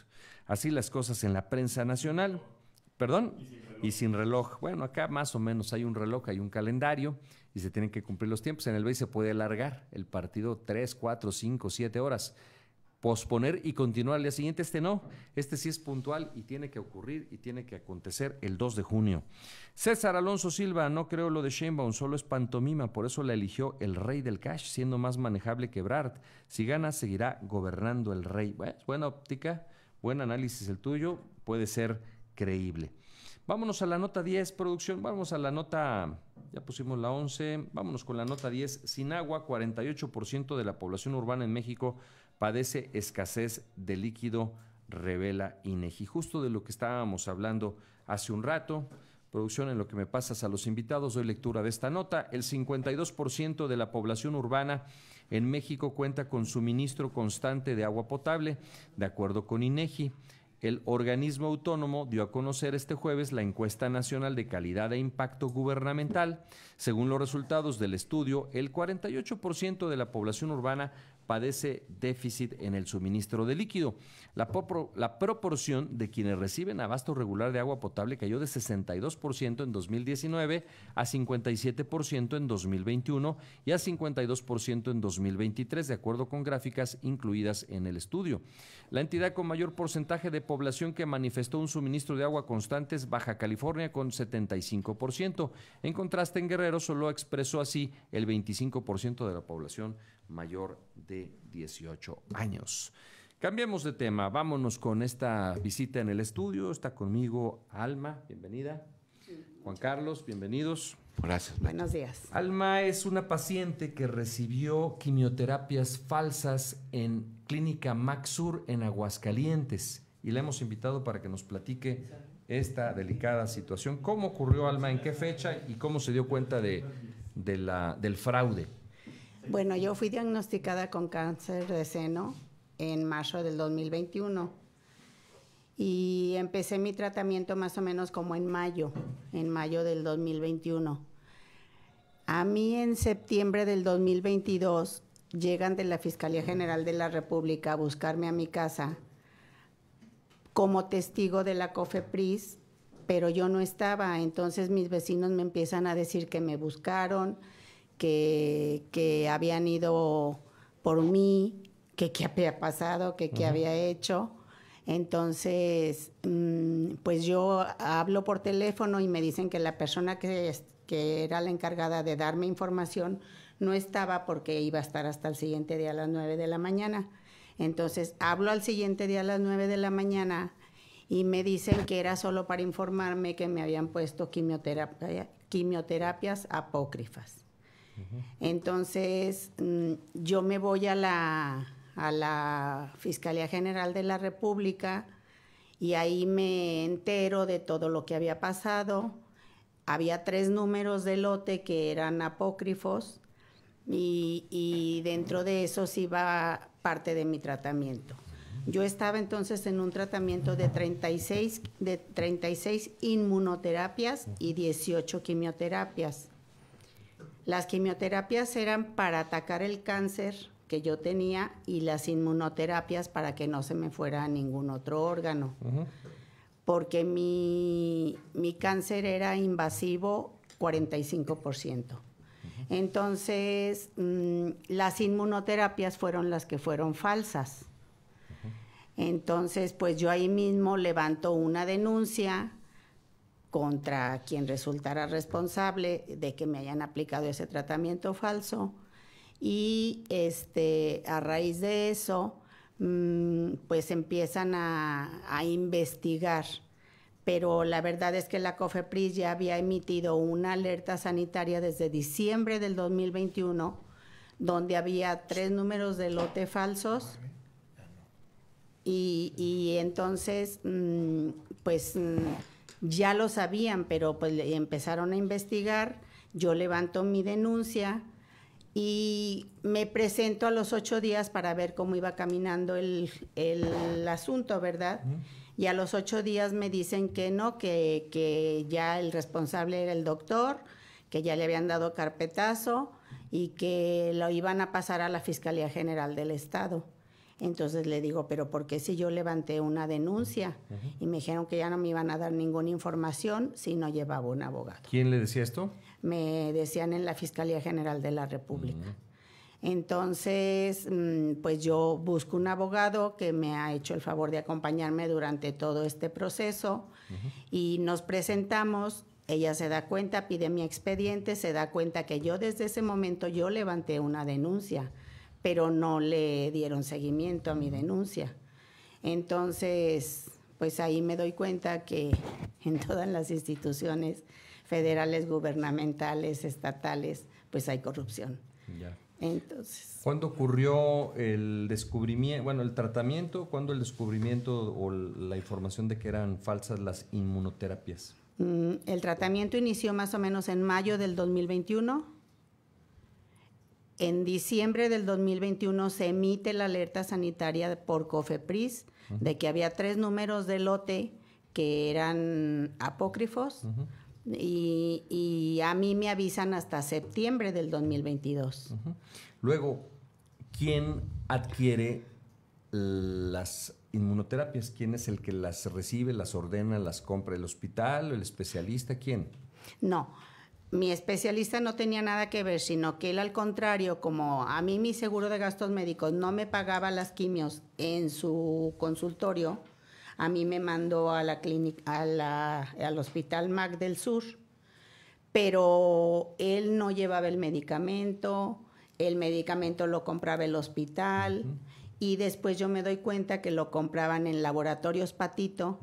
Speaker 5: Así las cosas en la prensa nacional. Perdón, y sin, reloj. Bueno, acá más o menos hay un reloj, hay un calendario y se tienen que cumplir los tiempos. En el BEI se puede alargar el partido 3, 4, 5, 7 horas posponer y continuar al día siguiente. Este no, este sí es puntual y tiene que ocurrir y tiene que acontecer el 2 de junio. César Alonso Silva, no creo lo de Sheinbaum, solo es pantomima, por eso la eligió el rey del cash, siendo más manejable que Brad. Si gana, seguirá gobernando el rey. buena óptica, buen análisis el tuyo, puede ser creíble. Vámonos a la nota 10, producción. Vamos a la nota, ya pusimos la 11, vámonos con la nota 10. Sin agua, 48% de la población urbana en México padece escasez de líquido, revela INEGI. E Justo de lo que estábamos hablando hace un rato, producción en lo que me pasas a los invitados, doy lectura de esta nota. El 52% de la población urbana en México cuenta con suministro constante de agua potable, de acuerdo con INEGI. E el organismo autónomo dio a conocer este jueves la encuesta nacional de calidad e impacto gubernamental. Según los resultados del estudio, el 48% de la población urbana padece déficit en el suministro de líquido. La, proporción de quienes reciben abasto regular de agua potable cayó de 62% en 2019 a 57% en 2021 y a 52% en 2023, de acuerdo con gráficas incluidas en el estudio. La entidad con mayor porcentaje de población que manifestó un suministro de agua constante es Baja California con 75%. En contraste, en Guerrero solo expresó así el 25% de la población mayor de 18 años. Cambiemos de tema, vámonos con esta visita en el estudio. Está conmigo Alma, bienvenida. Juan Carlos, bienvenidos.
Speaker 9: Gracias.
Speaker 10: Buenos días.
Speaker 5: Alma es una paciente que recibió quimioterapias falsas en Clínica Maxur en Aguascalientes y la hemos invitado para que nos platique esta delicada situación. ¿Cómo ocurrió Alma? ¿En qué fecha? ¿Y cómo se dio cuenta del fraude?
Speaker 10: Bueno, yo fui diagnosticada con cáncer de seno en marzo del 2021 y empecé mi tratamiento más o menos como en mayo, en mayo del 2021. A mí en septiembre del 2022 llegan de la Fiscalía General de la República a buscarme a mi casa como testigo de la COFEPRIS, pero yo no estaba, entonces mis vecinos me empiezan a decir que me buscaron, que, habían ido por mí, que qué había pasado, que qué había hecho. Entonces, mm, pues yo hablo por teléfono y me dicen que la persona que, que, era la encargada de darme información no estaba porque iba a estar hasta el siguiente día a las nueve de la mañana. Entonces, hablo al siguiente día a las nueve de la mañana y me dicen que era solo para informarme que me habían puesto quimioterapias apócrifas. Entonces, mm, yo me voy a la, Fiscalía General de la República y ahí me entero de todo lo que había pasado. Había tres números de lote que eran apócrifos y, dentro de esos iba parte de mi tratamiento. Yo estaba entonces en un tratamiento de 36, de 36 inmunoterapias y 18 quimioterapias. Las quimioterapias eran para atacar el cáncer que yo tenía y las inmunoterapias para que no se me fuera a ningún otro órgano. Porque mi, cáncer era invasivo 45%. Entonces, mm, las inmunoterapias fueron las que fueron falsas. Entonces, pues yo ahí mismo levanto una denuncia contra quien resultara responsable de que me hayan aplicado ese tratamiento falso. Y este, a raíz de eso, mm, pues empiezan a, investigar. Pero la verdad es que la COFEPRIS ya había emitido una alerta sanitaria desde diciembre del 2021, donde había tres números de lote falsos. Ah, y, y entonces, mm, pues mm, ya lo sabían, pero pues empezaron a investigar, yo levanto mi denuncia y me presento a los ocho días para ver cómo iba caminando el, asunto, ¿verdad? Y a los ocho días me dicen que no, que, ya el responsable era el doctor, que ya le habían dado carpetazo y que lo iban a pasar a la Fiscalía General del Estado. Entonces le digo, pero ¿por qué si yo levanté una denuncia? Y me dijeron que ya no me iban a dar ninguna información si no llevaba un abogado.
Speaker 5: ¿Quién le decía esto?
Speaker 10: Me decían en la Fiscalía General de la República. Entonces, mm, pues yo busco un abogado que me ha hecho el favor de acompañarme durante todo este proceso y nos presentamos. Ella se da cuenta, pide mi expediente, se da cuenta que yo desde ese momento yo levanté una denuncia pero no le dieron seguimiento a mi denuncia. Entonces, pues ahí me doy cuenta que en todas las instituciones federales, gubernamentales, estatales, pues hay corrupción. Ya. Entonces.
Speaker 5: ¿Cuándo ocurrió el descubrimiento, bueno, el tratamiento, cuándo el descubrimiento o la información de que eran falsas las inmunoterapias?
Speaker 10: Mm, el tratamiento inició más o menos en mayo del 2021 en diciembre del 2021 se emite la alerta sanitaria por COFEPRIS de que había tres números de lote que eran apócrifos y, a mí me avisan hasta septiembre del 2022.
Speaker 5: Luego, ¿quién adquiere las inmunoterapias? ¿Quién es el que las recibe, las ordena, las compra? ¿El hospital, el especialista? ¿Quién?
Speaker 10: No mi especialista no tenía nada que ver, sino que él al contrario, como a mí mi seguro de gastos médicos no me pagaba las quimios en su consultorio, a mí me mandó a la clínica, al hospital MAC del Sur, pero él no llevaba el medicamento, el medicamento lo compraba el hospital y después yo me doy cuenta que lo compraban en laboratorios Patito,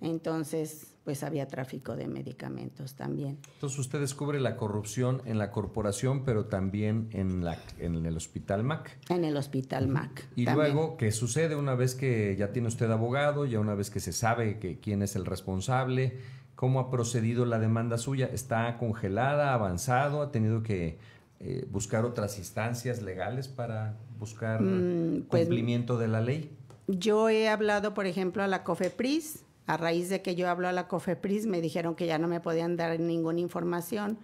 Speaker 10: entonces pues había tráfico de medicamentos también.
Speaker 5: Entonces usted descubre la corrupción en la corporación, pero también en, la, en el hospital MAC. En el hospital MAC. Y luego, ¿qué sucede una vez que ya tiene usted abogado, ya una vez que se sabe que, quién es el responsable? ¿Cómo ha procedido la demanda suya? ¿Está congelada, avanzado? ¿Ha tenido que eh, buscar otras instancias legales para buscar mm, pues, cumplimiento de la ley?
Speaker 10: Yo he hablado, por ejemplo, a la COFEPRIS a raíz de que yo hablo a la COFEPRIS, me dijeron que ya no me podían dar ninguna información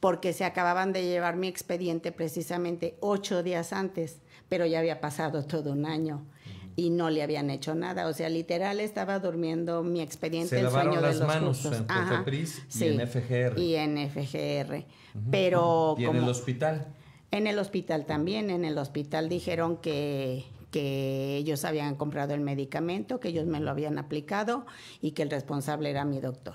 Speaker 10: porque se acababan de llevar mi expediente precisamente ocho días antes, pero ya había pasado todo un año y no le habían hecho nada. O sea, literal estaba durmiendo mi expediente. Se el sueño de los manos en COFEPRIS y en FGR. Y en FGR.
Speaker 5: Pero... ¿Y en el hospital?
Speaker 10: En el hospital también, en el hospital dijeron que que ellos habían comprado el medicamento, que ellos me lo habían aplicado y que el responsable era mi doctor.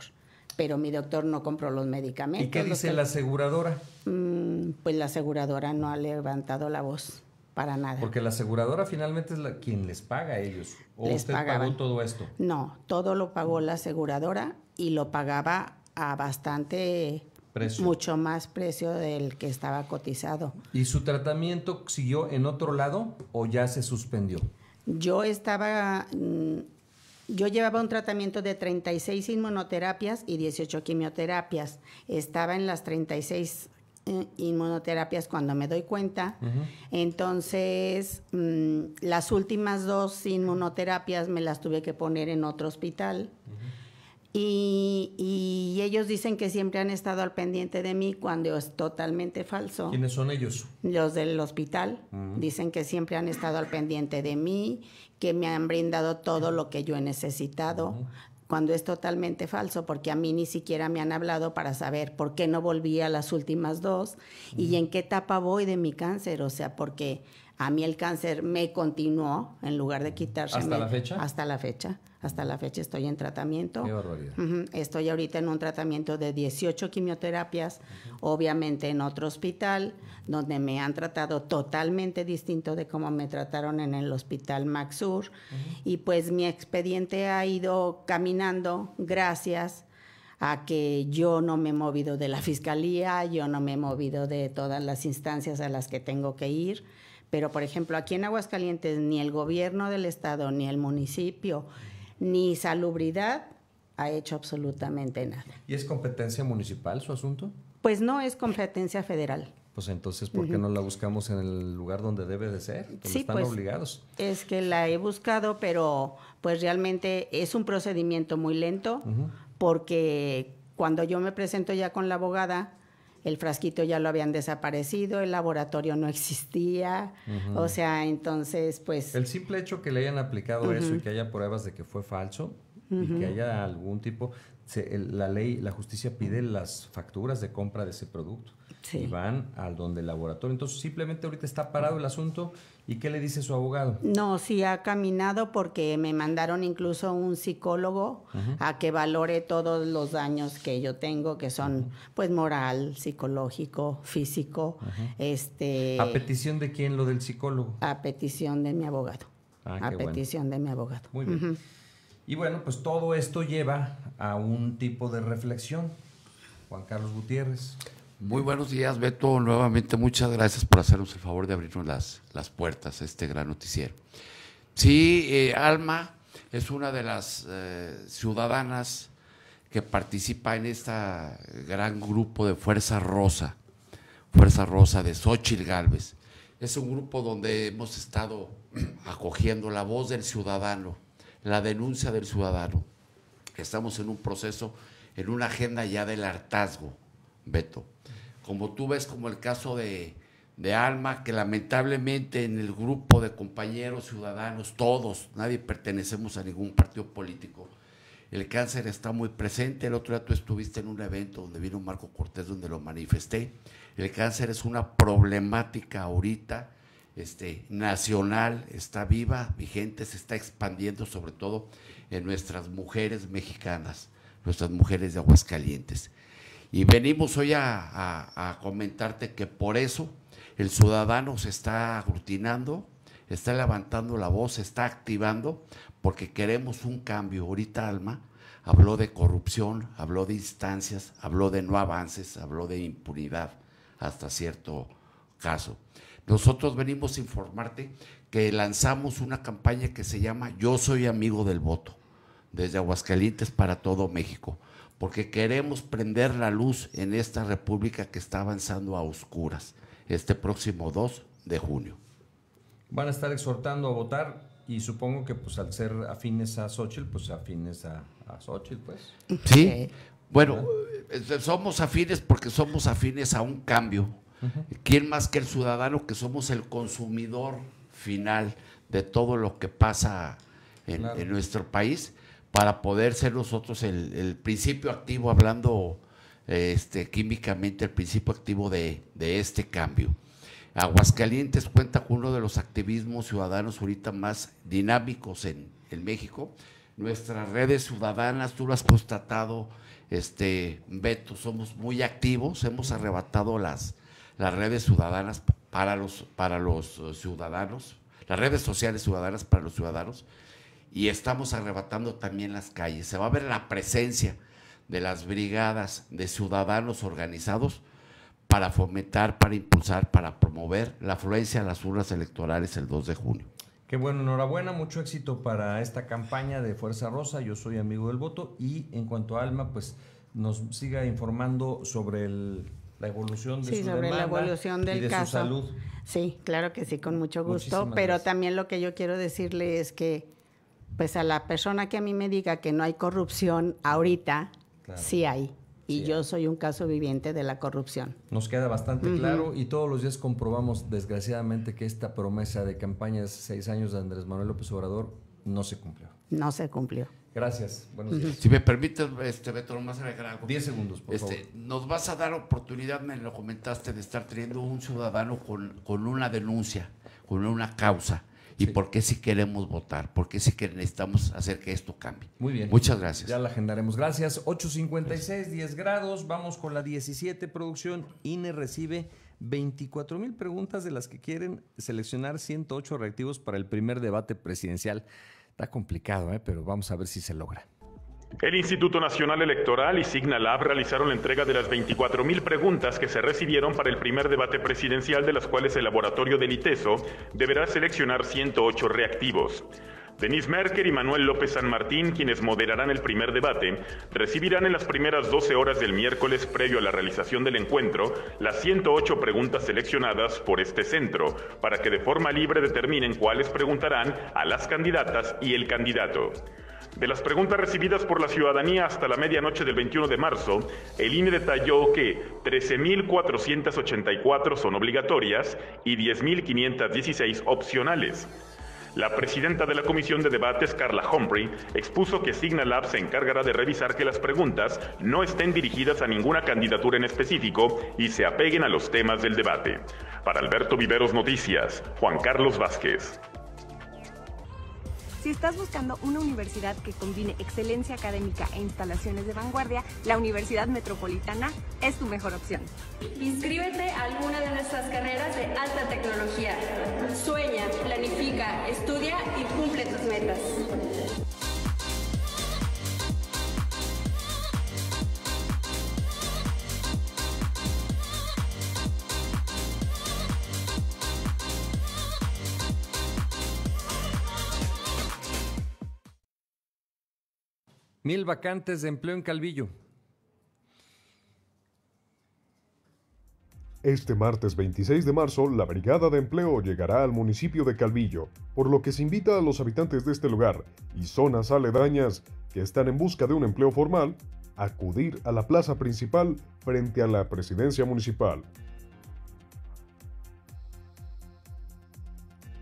Speaker 10: Pero mi doctor no compró los medicamentos. ¿Y qué dice la
Speaker 5: aseguradora?
Speaker 10: Mm, pues la aseguradora no ha levantado la voz para nada. Porque la
Speaker 5: aseguradora finalmente es la, quien les paga a ellos. ¿O les usted pagó todo esto?
Speaker 10: No, todo lo pagó la aseguradora y lo pagaba a bastante mucho más precio del que estaba cotizado.
Speaker 5: ¿Y su tratamiento siguió en otro lado o ya se suspendió?
Speaker 10: Yo estaba, mm, yo llevaba un tratamiento de 36 inmunoterapias y 18 quimioterapias. Estaba en las 36 eh, inmunoterapias cuando me doy cuenta. Entonces, mm, las últimas dos inmunoterapias me las tuve que poner en otro hospital. Y, ellos dicen que siempre han estado al pendiente de mí cuando es totalmente falso. ¿Quiénes son ellos? Los del hospital. Dicen que siempre han estado al pendiente de mí, que me han brindado todo lo que yo he necesitado, cuando es totalmente falso, porque a mí ni siquiera me han hablado para saber por qué no volví a las últimas dos y en qué etapa voy de mi cáncer. O sea, porque a mí el cáncer me continuó en lugar de quitarse. ¿Hasta la fecha? Hasta la fecha. Hasta la fecha estoy en tratamiento. Estoy ahorita en un tratamiento de 18 quimioterapias, obviamente en otro hospital, donde me han tratado totalmente distinto de cómo me trataron en el hospital Maxur. Y pues mi expediente ha ido caminando gracias a que yo no me he movido de la fiscalía, yo no me he movido de todas las instancias a las que tengo que ir. Pero, por ejemplo, aquí en Aguascalientes ni el gobierno del estado ni el municipio ni salubridad ha hecho absolutamente nada.
Speaker 5: ¿Y es competencia municipal su asunto?
Speaker 10: Pues no es competencia federal.
Speaker 5: Pues entonces, ¿por qué no la buscamos en el lugar donde debe de ser? sí, pues, obligados.
Speaker 10: Es que la he buscado, pero pues realmente es un procedimiento muy lento, porque cuando yo me presento ya con la abogada, el frasquito ya lo habían desaparecido, el laboratorio no existía, o sea, entonces pues... El
Speaker 5: simple hecho que le hayan aplicado eso y que haya pruebas de que fue falso y que haya algún tipo, la ley, la justicia pide las facturas de compra de ese producto y van al donde el laboratorio. Entonces, simplemente ahorita está parado el asunto. ¿Y qué le dice su abogado?
Speaker 10: No, sí ha caminado porque me mandaron incluso un psicólogo a que valore todos los daños que yo tengo, que son pues moral, psicológico, físico. este, ¿A
Speaker 5: petición de quién lo del psicólogo?
Speaker 10: A petición de mi abogado.
Speaker 5: Ah, a petición
Speaker 10: de mi abogado. Muy bien.
Speaker 5: Y bueno, pues todo esto lleva a un tipo de reflexión. Juan Carlos Gutiérrez. Muy
Speaker 9: buenos días, Beto. Nuevamente, muchas gracias por hacernos el favor de abrirnos las, puertas a este gran noticiero. Sí, eh, Alma es una de las eh, ciudadanas que participa en este gran grupo de Fuerza Rosa, Fuerza Rosa de Xochitl Galvez. Es un grupo donde hemos estado acogiendo la voz del ciudadano, la denuncia del ciudadano. Estamos en un proceso, en una agenda ya del hartazgo Beto. Como tú ves como el caso de, Alma, que lamentablemente en el grupo de compañeros ciudadanos, todos, nadie pertenecemos a ningún partido político, el cáncer está muy presente. El otro día tú estuviste en un evento donde vino Marco Cortés, donde lo manifesté. El cáncer es una problemática ahorita este, nacional, está viva, vigente, se está expandiendo sobre todo en nuestras mujeres mexicanas, nuestras mujeres de Aguascalientes. Y venimos hoy a, comentarte que por eso el ciudadano se está aglutinando, está levantando la voz, está activando, porque queremos un cambio. Ahorita Alma habló de corrupción, habló de instancias, habló de no avances, habló de impunidad hasta cierto caso. Nosotros venimos a informarte que lanzamos una campaña que se llama Yo soy amigo del voto, desde Aguascalientes para todo México porque queremos prender la luz en esta república que está avanzando a oscuras este próximo 2 de junio.
Speaker 5: Van a estar exhortando a votar y supongo que pues al ser afines a Xochitl, pues afines a, a
Speaker 9: Xochitl, pues. Sí, bueno, eh, somos afines porque somos afines a un cambio. ¿Quién más que el ciudadano que somos el consumidor final de todo lo que pasa en nuestro país? para poder ser nosotros el, principio activo, hablando este, químicamente, el principio activo de, este cambio. Aguascalientes cuenta con uno de los activismos ciudadanos ahorita más dinámicos en, México. Nuestras redes ciudadanas, tú lo has constatado, este, Beto, somos muy activos, hemos arrebatado las, las redes ciudadanas para los, para los ciudadanos, las redes sociales ciudadanas para los ciudadanos y estamos arrebatando también las calles. Se va a ver la presencia de las brigadas de ciudadanos organizados para fomentar, para impulsar, para promover la afluencia a las urnas electorales el 2 de junio.
Speaker 5: Qué bueno, enhorabuena, mucho éxito para esta campaña de Fuerza Rosa. Yo soy amigo del voto y en cuanto a Alma, pues nos siga informando sobre la evolución de sí, sobre la evolución del caso. salud.
Speaker 10: Sí, claro que sí, con mucho gusto. pero también lo que yo quiero decirle es que pues a la persona que a mí me diga que no hay corrupción ahorita, sí hay. Y yo soy un caso viviente de la corrupción.
Speaker 5: Nos queda bastante claro y todos los días comprobamos desgraciadamente que esta promesa de campaña de seis años de Andrés Manuel López Obrador no se cumplió.
Speaker 10: No se cumplió. Gracias. Si
Speaker 5: me
Speaker 9: permites, este, Beto, nomás agregar algo. Diez segundos, por este, favor. Nos vas a dar oportunidad, me lo comentaste, de estar teniendo un ciudadano con una denuncia, con una causa y por qué sí queremos votar, por qué sí necesitamos hacer que esto cambie. Muy bien. Muchas gracias. Ya la
Speaker 5: agendaremos. Gracias. 8.56, 10 grados. Vamos con la 17 producción. INE recibe 24.000 mil preguntas de las que quieren seleccionar 108 reactivos para el primer debate presidencial. Está complicado, ¿eh? pero vamos a ver si se logra.
Speaker 4: El Instituto Nacional Electoral y Signalab realizaron la entrega de las 24.000 preguntas que se recibieron para el primer debate presidencial, de las cuales el laboratorio del ITESO deberá seleccionar 108 reactivos. Denise Merker y Manuel López San Martín, quienes moderarán el primer debate, recibirán en las primeras 12 horas del miércoles previo a la realización del encuentro las 108 preguntas seleccionadas por este centro, para que de forma libre determinen cuáles preguntarán a las candidatas y el candidato. De las preguntas recibidas por la ciudadanía hasta la medianoche del 21 de marzo, el INE detalló que 13.484 son obligatorias y 10.516 opcionales. La presidenta de la Comisión de Debates, Carla Humphrey, expuso que Signalab se encargará de revisar que las preguntas no estén dirigidas a ninguna candidatura en específico y se apeguen a los temas del debate. Para Alberto Viveros Noticias, Juan Carlos Vázquez.
Speaker 2: Si estás buscando una universidad que combine excelencia académica e instalaciones de vanguardia, la Universidad Metropolitana es tu mejor opción. Inscríbete a alguna de nuestras carreras de alta tecnología. Sueña, planifica, estudia y cumple tus metas.
Speaker 5: Mil vacantes de empleo en Calvillo.
Speaker 1: Este martes 26 de marzo, la Brigada de Empleo llegará al municipio de Calvillo, por lo que se invita a los habitantes de este lugar y zonas aledañas que están en busca de un empleo formal a acudir a la plaza principal frente a la presidencia municipal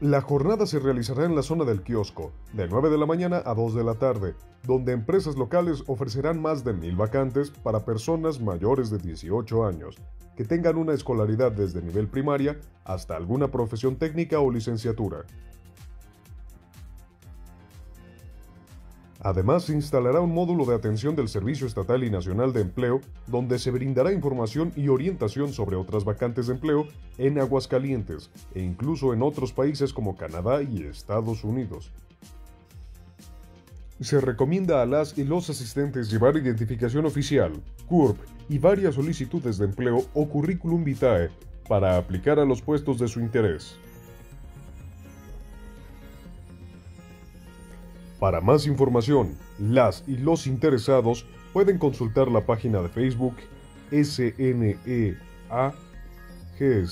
Speaker 1: La jornada se realizará en la zona del kiosco, de 9 de la mañana a 2 de la tarde, donde empresas locales ofrecerán más de mil vacantes para personas mayores de 18 años, que tengan una escolaridad desde nivel primaria hasta alguna profesión técnica o licenciatura. Además, se instalará un módulo de atención del Servicio Estatal y Nacional de Empleo, donde se brindará información y orientación sobre otras vacantes de empleo en Aguascalientes e incluso en otros países como Canadá y Estados Unidos. Se recomienda a las y los asistentes llevar identificación oficial, CURP y varias solicitudes de empleo o currículum vitae para aplicar a los puestos de su interés. Para más información, las y los interesados pueden consultar la página de Facebook SNEAGS e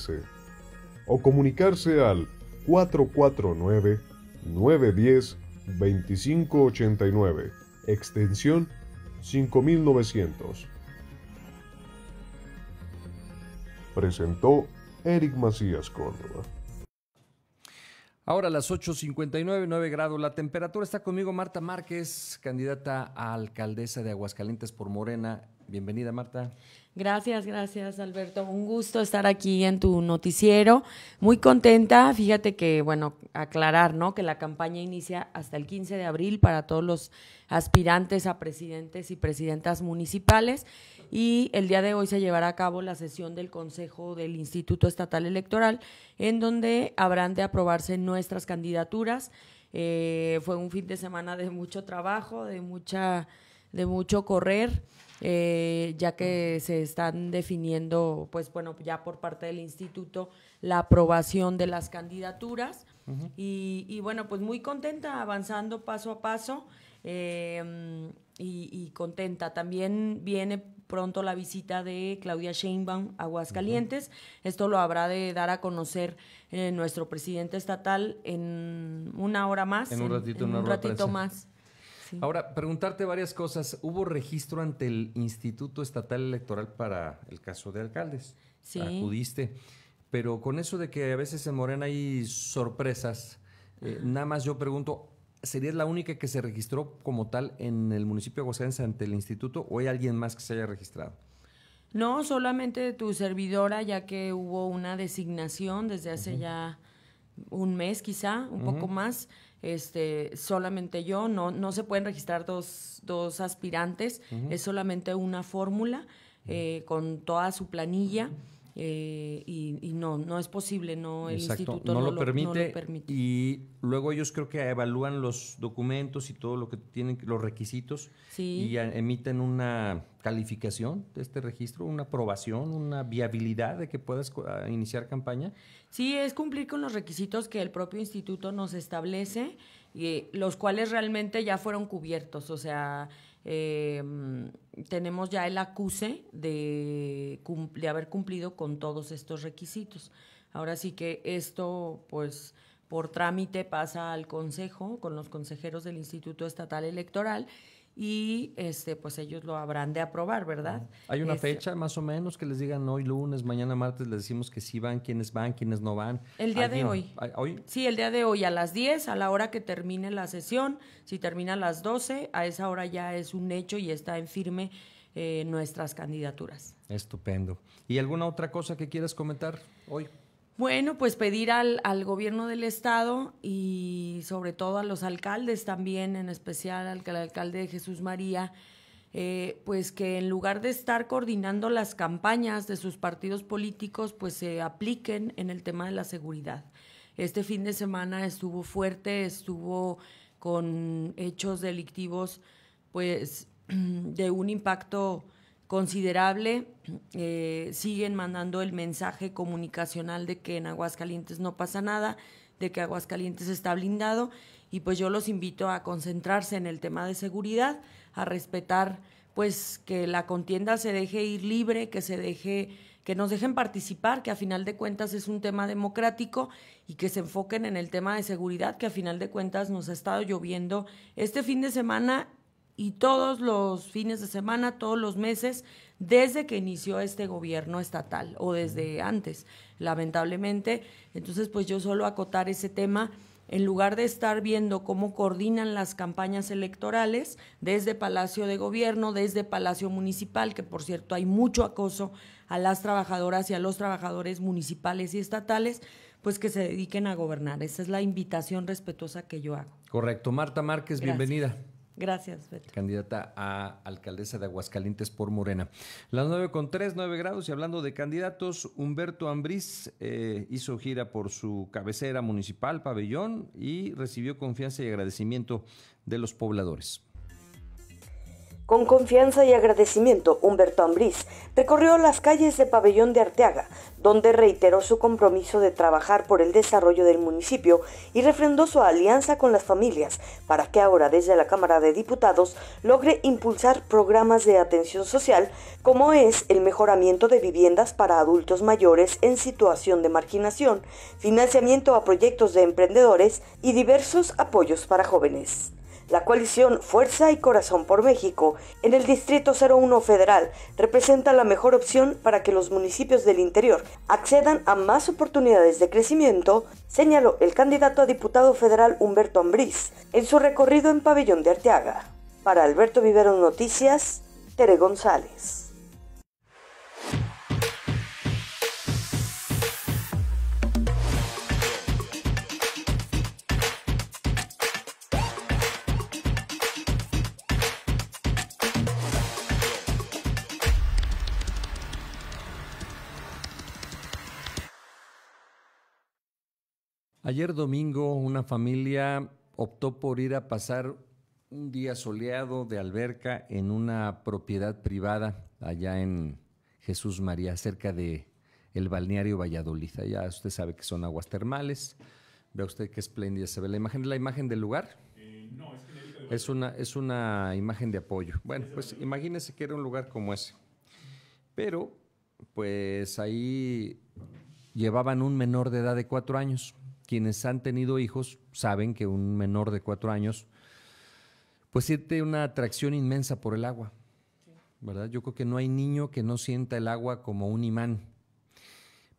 Speaker 1: o comunicarse al 449-910-2589, extensión 5900. Presentó Eric Macías Córdoba.
Speaker 5: Ahora a las 8.59, 9 grados la temperatura. Está conmigo Marta Márquez, candidata a alcaldesa de Aguascalientes por Morena. Bienvenida, Marta.
Speaker 3: Gracias, gracias, Alberto. Un gusto estar aquí en tu noticiero. Muy contenta. Fíjate que, bueno, aclarar, ¿no? Que la campaña inicia hasta el 15 de abril para todos los aspirantes a presidentes y presidentas municipales y el día de hoy se llevará a cabo la sesión del Consejo del Instituto Estatal Electoral, en donde habrán de aprobarse nuestras candidaturas. Eh, fue un fin de semana de mucho trabajo, de mucha, de mucho correr, eh, ya que se están definiendo, pues bueno, ya por parte del instituto la aprobación de las candidaturas. y, bueno, pues muy contenta, avanzando paso a paso eh, y, y contenta. También viene pronto la visita de Claudia Sheinbaum a Aguascalientes. Esto lo habrá de dar a conocer eh, nuestro presidente estatal en una hora más. En un ratito, ratito más.
Speaker 5: Ahora, preguntarte varias cosas. ¿Hubo registro ante el Instituto Estatal Electoral para el caso de alcaldes? Sí. Acudiste. Pero con eso de que a veces en Morena hay sorpresas, eh, nada más yo pregunto, sería la única que se registró como tal en el municipio de Aguascalientes ante el instituto o hay alguien más que se haya registrado?
Speaker 3: No, solamente tu servidora, ya que hubo una designación desde hace ya un mes quizá, un poco más, este, solamente yo, no, no se pueden registrar dos, aspirantes, es solamente una fórmula eh, con toda su planilla. Eh, y, no, no es posible, no el instituto no, lo, permite,
Speaker 5: Y luego ellos creo que evalúan los documentos y todo lo que tienen, los requisitos, y emiten una calificación de este registro, una aprobación, una viabilidad de que puedas ah, iniciar campaña.
Speaker 3: Sí, es cumplir con los requisitos que el propio instituto nos establece, y, eh, los cuales realmente ya fueron cubiertos, o sea... Eh, tenemos ya el acuse de, haber cumplido con todos estos requisitos. Ahora sí que esto, pues, por trámite pasa al Consejo con los consejeros del Instituto Estatal Electoral y este, pues ellos lo habrán de aprobar, ¿verdad?
Speaker 5: ¿Hay una este, fecha más o menos que les digan hoy lunes, mañana martes, les decimos que sí van, quiénes van, quiénes no van? El día de hoy. hoy.
Speaker 3: Sí, el día de hoy a las 10, a la hora que termine la sesión, si termina a las 12, a esa hora ya es un hecho y está en firme eh, nuestras candidaturas.
Speaker 5: Estupendo. ¿Y alguna otra cosa que quieras comentar hoy?
Speaker 3: Bueno, pues pedir al, al, gobierno del estado y sobre todo a los alcaldes también, en especial al, alcalde Jesús María, eh, pues que en lugar de estar coordinando las campañas de sus partidos políticos, pues se apliquen en el tema de la seguridad. Este fin de semana estuvo fuerte, estuvo con hechos delictivos, pues de un impacto considerable. Eh, siguen mandando el mensaje comunicacional de que en Aguascalientes no pasa nada, de que Aguascalientes está blindado y pues yo los invito a concentrarse en el tema de seguridad, a respetar pues que la contienda se deje ir libre, que se deje que nos dejen participar, que a final de cuentas es un tema democrático y que se enfoquen en el tema de seguridad, que a final de cuentas nos ha estado lloviendo este fin de semana y todos los fines de semana, todos los meses, desde que inició este gobierno estatal o desde antes, lamentablemente. Entonces, pues yo solo acotar ese tema en lugar de estar viendo cómo coordinan las campañas electorales desde Palacio de Gobierno, desde Palacio Municipal, que por cierto hay mucho acoso a las trabajadoras y a los trabajadores municipales y estatales, pues que se dediquen a gobernar. Esa es la invitación respetuosa que yo hago.
Speaker 5: Correcto. Marta Márquez, bienvenida. Gracias, Beto. Candidata a alcaldesa de Aguascalientes por Morena. Las nueve con tres, nueve grados. Y hablando de candidatos, Humberto Ambriz eh, hizo gira por su cabecera municipal, Pabellón, y recibió confianza y agradecimiento de los pobladores.
Speaker 11: Con
Speaker 8: confianza y agradecimiento, Humberto Ambriz recorrió las calles de Pabellón de Arteaga, donde reiteró su compromiso de trabajar por el desarrollo del municipio y refrendó su alianza con las familias para que ahora desde la Cámara de Diputados logre impulsar programas de atención social como es el mejoramiento de viviendas para adultos mayores en situación de marginación, financiamiento a proyectos de emprendedores y diversos apoyos para jóvenes. La coalición Fuerza y Corazón por México en el Distrito 01 Federal representa la mejor opción para que los municipios del interior accedan a más oportunidades de crecimiento, señaló el candidato a diputado federal Humberto Ambriz en su recorrido en Pabellón de Arteaga. Para Alberto Vivero Noticias, Tere González.
Speaker 5: Ayer domingo una familia optó por ir a pasar un día soleado de alberca en una propiedad privada allá en Jesús María, cerca de el balneario Valladolid. Ya usted sabe que son aguas termales. Vea usted qué espléndida se ve la imagen. ¿La imagen del lugar? Eh, no, es Es una, es una imagen de apoyo. Bueno, pues imagínese que era un lugar como ese. Pero, pues ahí llevaban un menor de edad de cuatro años quienes han tenido hijos saben que un menor de cuatro años, pues siente una atracción inmensa por el agua. ¿Verdad? Yo creo que no hay niño que no sienta el agua como un imán.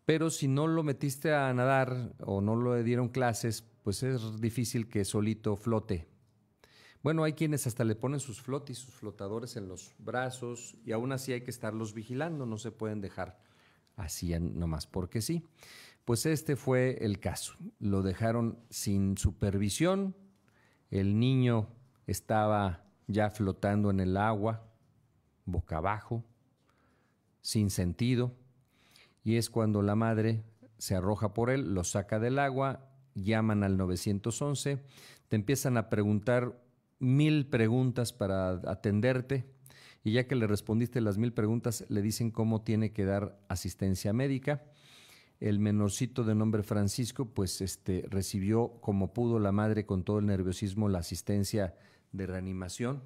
Speaker 5: Pero si no lo metiste a nadar o no le dieron clases, pues es difícil que solito flote. Bueno, hay quienes hasta le ponen sus flotis, sus flotadores en los brazos y aún así hay que estarlos vigilando, no se pueden dejar así nomás porque sí. Pues este fue el caso. Lo dejaron sin supervisión. El niño estaba ya flotando en el agua, boca abajo, sin sentido. Y es cuando la madre se arroja por él, lo saca del agua, llaman al 911, te empiezan a preguntar mil preguntas para atenderte y ya que le respondiste las mil preguntas, le dicen cómo tiene que dar asistencia médica el menorcito de nombre Francisco, pues este, recibió como pudo la madre con todo el nerviosismo la asistencia de reanimación.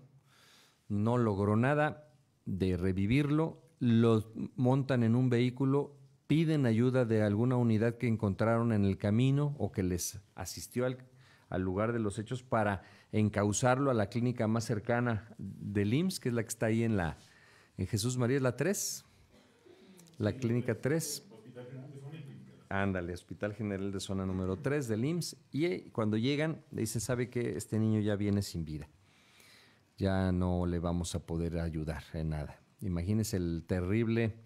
Speaker 5: No logró nada de revivirlo. Lo montan en un vehículo, piden ayuda de alguna unidad que encontraron en el camino o que les asistió al, lugar de los hechos para encauzarlo a la clínica más cercana del IMSS, que es la que está ahí en la en Jesús María, la 3, la clínica 3 Ándale, Hospital General de Zona número 3 del IMSS. Y eh, cuando llegan, le dicen, sabe que este niño ya viene sin vida. Ya no le vamos a poder ayudar en nada. Imagínense el terrible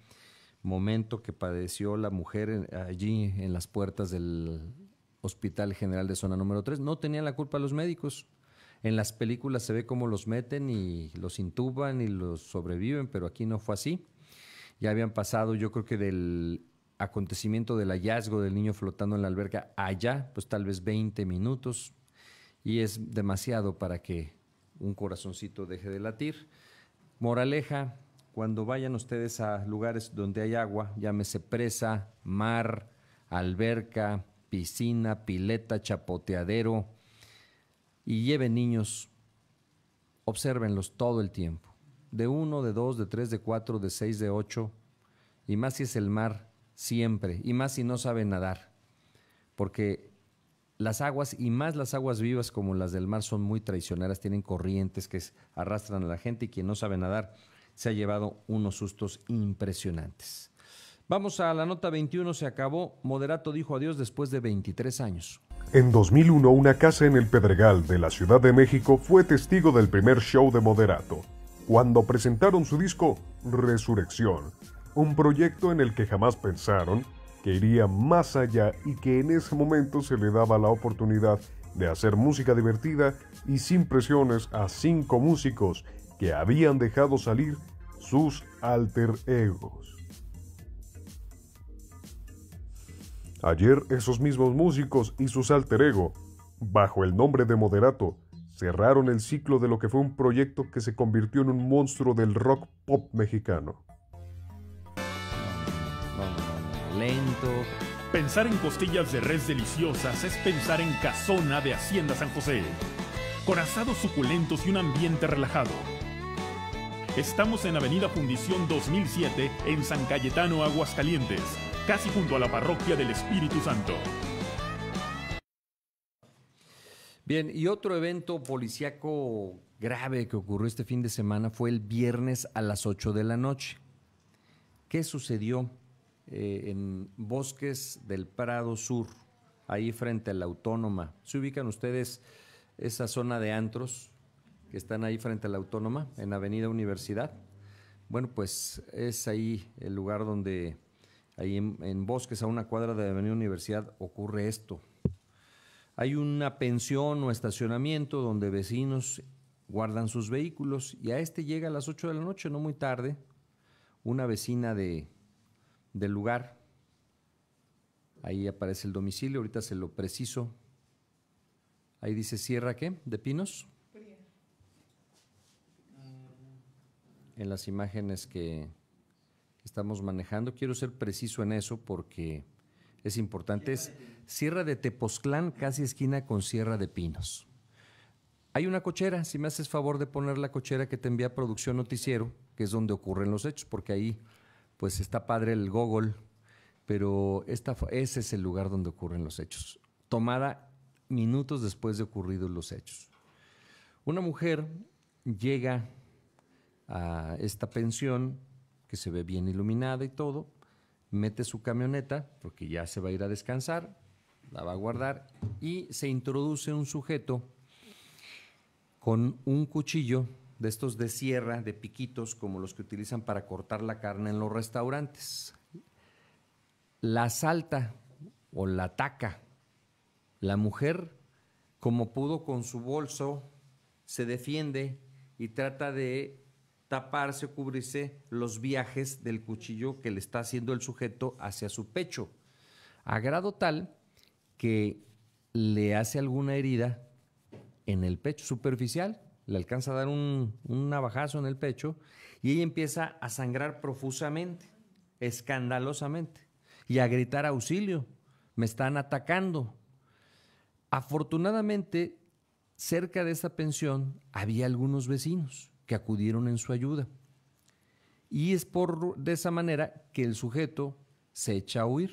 Speaker 5: momento que padeció la mujer eh, allí en las puertas del Hospital General de Zona número 3. No tenían la culpa los médicos. En las películas se ve cómo los meten y los intuban y los sobreviven, pero aquí no fue así. Ya habían pasado, yo creo que del acontecimiento del hallazgo del niño flotando en la alberca allá, pues tal vez 20 minutos, y es demasiado para que un corazoncito deje de latir. Moraleja, cuando vayan ustedes a lugares donde hay agua, llámese presa, mar, alberca, piscina, pileta, chapoteadero, y lleven niños, obsérvenlos todo el tiempo, de uno, de dos, de tres, de cuatro, de seis, de ocho, y más si es el mar, siempre, y más si no sabe nadar, porque las aguas, y más las aguas vivas como las del mar, son muy traicioneras, tienen corrientes que arrastran a la gente y quien no sabe nadar se ha llevado unos sustos impresionantes. Vamos a la nota 21, se acabó. Moderato dijo adiós después de 23 años. En 2001, una casa en el
Speaker 1: Pedregal de la Ciudad de México fue testigo del primer show de Moderato, cuando presentaron su disco Resurrección, un proyecto en el que jamás pensaron, que iría más allá y que en ese momento se le daba la oportunidad de hacer música divertida y sin presiones a cinco músicos que habían dejado salir sus alter egos. Ayer esos mismos músicos y sus alter ego, bajo el nombre de Moderato, cerraron el ciclo de lo que fue un proyecto que se convirtió en un monstruo del rock pop mexicano.
Speaker 4: Pensar en costillas de res deliciosas es pensar en Casona de Hacienda San José, con asados suculentos y un ambiente relajado. Estamos en Avenida Fundición 2007, en San Cayetano, Aguascalientes, casi junto a la parroquia del Espíritu Santo.
Speaker 5: Bien, y otro evento policíaco grave que ocurrió este fin de semana fue el viernes a las 8 de la noche. ¿Qué sucedió? Eh, en Bosques del Prado Sur, ahí frente a la Autónoma. ¿Se ubican ustedes esa zona de antros que están ahí frente a la Autónoma, en Avenida Universidad? Bueno, pues es ahí el lugar donde, ahí en, en Bosques, a una cuadra de Avenida Universidad, ocurre esto. Hay una pensión o estacionamiento donde vecinos guardan sus vehículos y a este llega a las 8 de la noche, no muy tarde, una vecina de del lugar. Ahí aparece el domicilio, ahorita se lo preciso. Ahí dice Sierra qué? De Pinos. En las imágenes que estamos manejando, quiero ser preciso en eso porque es importante. Es Sierra de Tepoztlán, casi esquina con Sierra de Pinos. Hay una cochera, si me haces favor de poner la cochera que te envía Producción Noticiero, que es donde ocurren los hechos, porque ahí pues está padre el Gogol, pero esta, ese es el lugar donde ocurren los hechos, tomada minutos después de ocurridos los hechos. Una mujer llega a esta pensión que se ve bien iluminada y todo, mete su camioneta, porque ya se va a ir a descansar, la va a guardar, y se introduce un sujeto con un cuchillo de estos de sierra, de piquitos, como los que utilizan para cortar la carne en los restaurantes. La salta o la ataca. La mujer, como pudo con su bolso, se defiende y trata de taparse o cubrirse los viajes del cuchillo que le está haciendo el sujeto hacia su pecho, a grado tal que le hace alguna herida en el pecho superficial, le alcanza a dar un, un navajazo en el pecho y ella empieza a sangrar profusamente, escandalosamente, y a gritar auxilio, me están atacando. Afortunadamente, cerca de esa pensión había algunos vecinos que acudieron en su ayuda. Y es por de esa manera que el sujeto se echa a huir.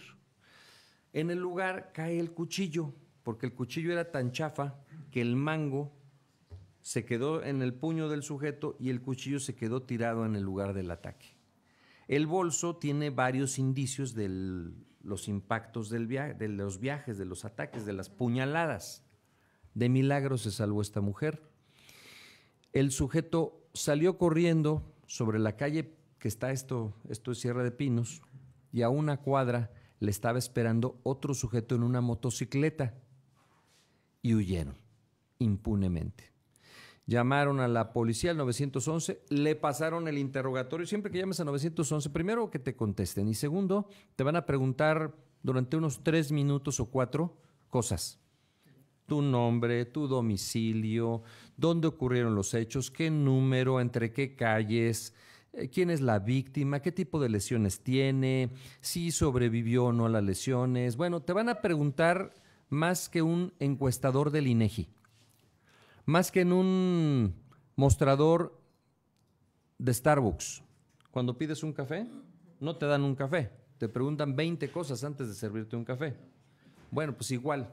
Speaker 5: En el lugar cae el cuchillo, porque el cuchillo era tan chafa que el mango se quedó en el puño del sujeto y el cuchillo se quedó tirado en el lugar del ataque. El bolso tiene varios indicios de los impactos de los viajes, de los ataques, de las puñaladas. De milagros se salvó esta mujer. El sujeto salió corriendo sobre la calle que está esto, esto es Sierra de Pinos, y a una cuadra le estaba esperando otro sujeto en una motocicleta y huyeron impunemente llamaron a la policía al 911, le pasaron el interrogatorio. Siempre que llames a 911, primero que te contesten y segundo, te van a preguntar durante unos tres minutos o cuatro cosas. Tu nombre, tu domicilio, dónde ocurrieron los hechos, qué número, entre qué calles, eh, quién es la víctima, qué tipo de lesiones tiene, si sobrevivió o no a las lesiones. Bueno, te van a preguntar más que un encuestador del INEGI más que en un mostrador de Starbucks. Cuando pides un café, no te dan un café, te preguntan 20 cosas antes de servirte un café. Bueno, pues igual.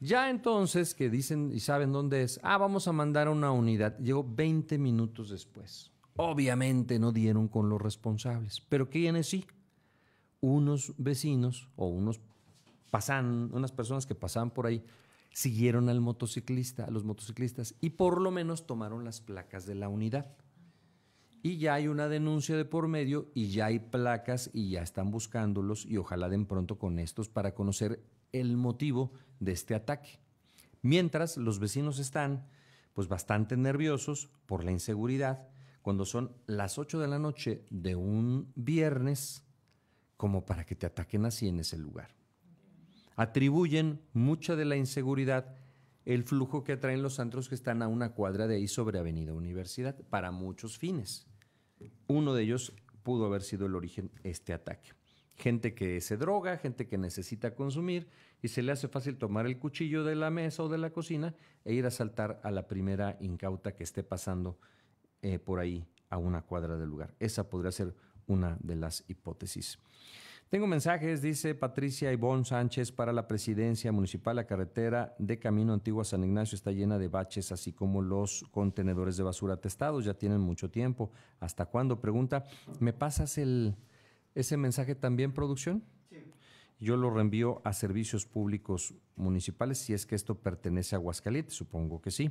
Speaker 5: Ya entonces que dicen y saben dónde es, ah, vamos a mandar a una unidad. Llegó 20 minutos después. Obviamente no dieron con los responsables, pero viene, sí? Unos vecinos o unos pasan, unas personas que pasaban por ahí siguieron al motociclista, a los motociclistas, y por lo menos tomaron las placas de la unidad. Y ya hay una denuncia de por medio y ya hay placas y ya están buscándolos y ojalá den pronto con estos para conocer el motivo de este ataque. Mientras los vecinos están pues bastante nerviosos por la inseguridad cuando son las 8 de la noche de un viernes como para que te ataquen así en ese lugar atribuyen mucha de la inseguridad el flujo que atraen los antros que están a una cuadra de ahí sobre Avenida Universidad para muchos fines. Uno de ellos pudo haber sido el origen de este ataque. Gente que se droga, gente que necesita consumir y se le hace fácil tomar el cuchillo de la mesa o de la cocina e ir a saltar a la primera incauta que esté pasando eh, por ahí a una cuadra del lugar. Esa podría ser una de las hipótesis. Tengo mensajes, dice Patricia Ivonne Sánchez para la presidencia municipal. La carretera de Camino Antiguo a San Ignacio está llena de baches, así como los contenedores de basura atestados. Ya tienen mucho tiempo. ¿Hasta cuándo? Pregunta. ¿Me pasas el, ese mensaje también, producción? yo lo reenvío a servicios públicos municipales, si es que esto pertenece a Aguascalientes, supongo que sí.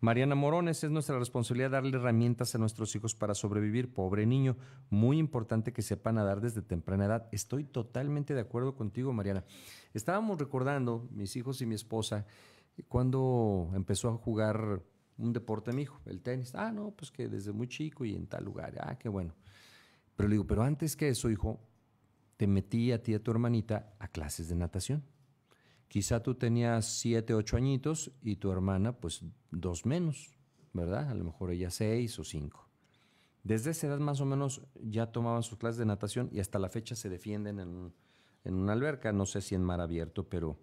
Speaker 5: Mariana Morones, es nuestra responsabilidad darle herramientas a nuestros hijos para sobrevivir, pobre niño, muy importante que sepan nadar desde temprana edad. Estoy totalmente de acuerdo contigo, Mariana. Estábamos recordando, mis hijos y mi esposa, cuando empezó a jugar un deporte mi hijo, el tenis. Ah, no, pues que desde muy chico y en tal lugar. Ah, qué bueno. Pero le digo, pero antes que eso, hijo, te metí a ti y a tu hermanita a clases de natación. Quizá tú tenías siete, ocho añitos y tu hermana, pues dos menos, ¿verdad? A lo mejor ella seis o cinco. Desde esa edad más o menos ya tomaban sus clases de natación y hasta la fecha se defienden en, en una alberca, no sé si en mar abierto, pero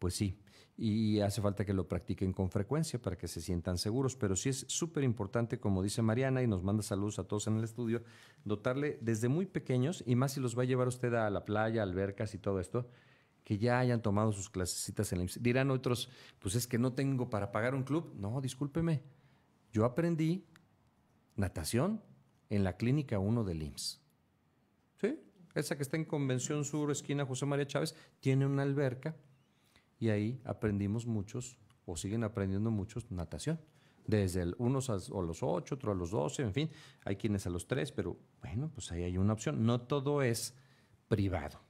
Speaker 5: pues sí, y hace falta que lo practiquen con frecuencia para que se sientan seguros. Pero sí es súper importante, como dice Mariana, y nos manda saludos a todos en el estudio, dotarle desde muy pequeños, y más si los va a llevar usted a la playa, albercas y todo esto, que ya hayan tomado sus clasecitas en IMSS, Dirán otros, pues es que no tengo para pagar un club. No, discúlpeme. Yo aprendí natación en la Clínica 1 del IMSS. ¿Sí? Esa que está en Convención Sur, esquina José María Chávez, tiene una alberca y ahí aprendimos muchos, o siguen aprendiendo muchos, natación. Desde unos a, los 8, otros a los 12, en fin, hay quienes a los 3, pero bueno, pues ahí hay una opción. No todo es privado.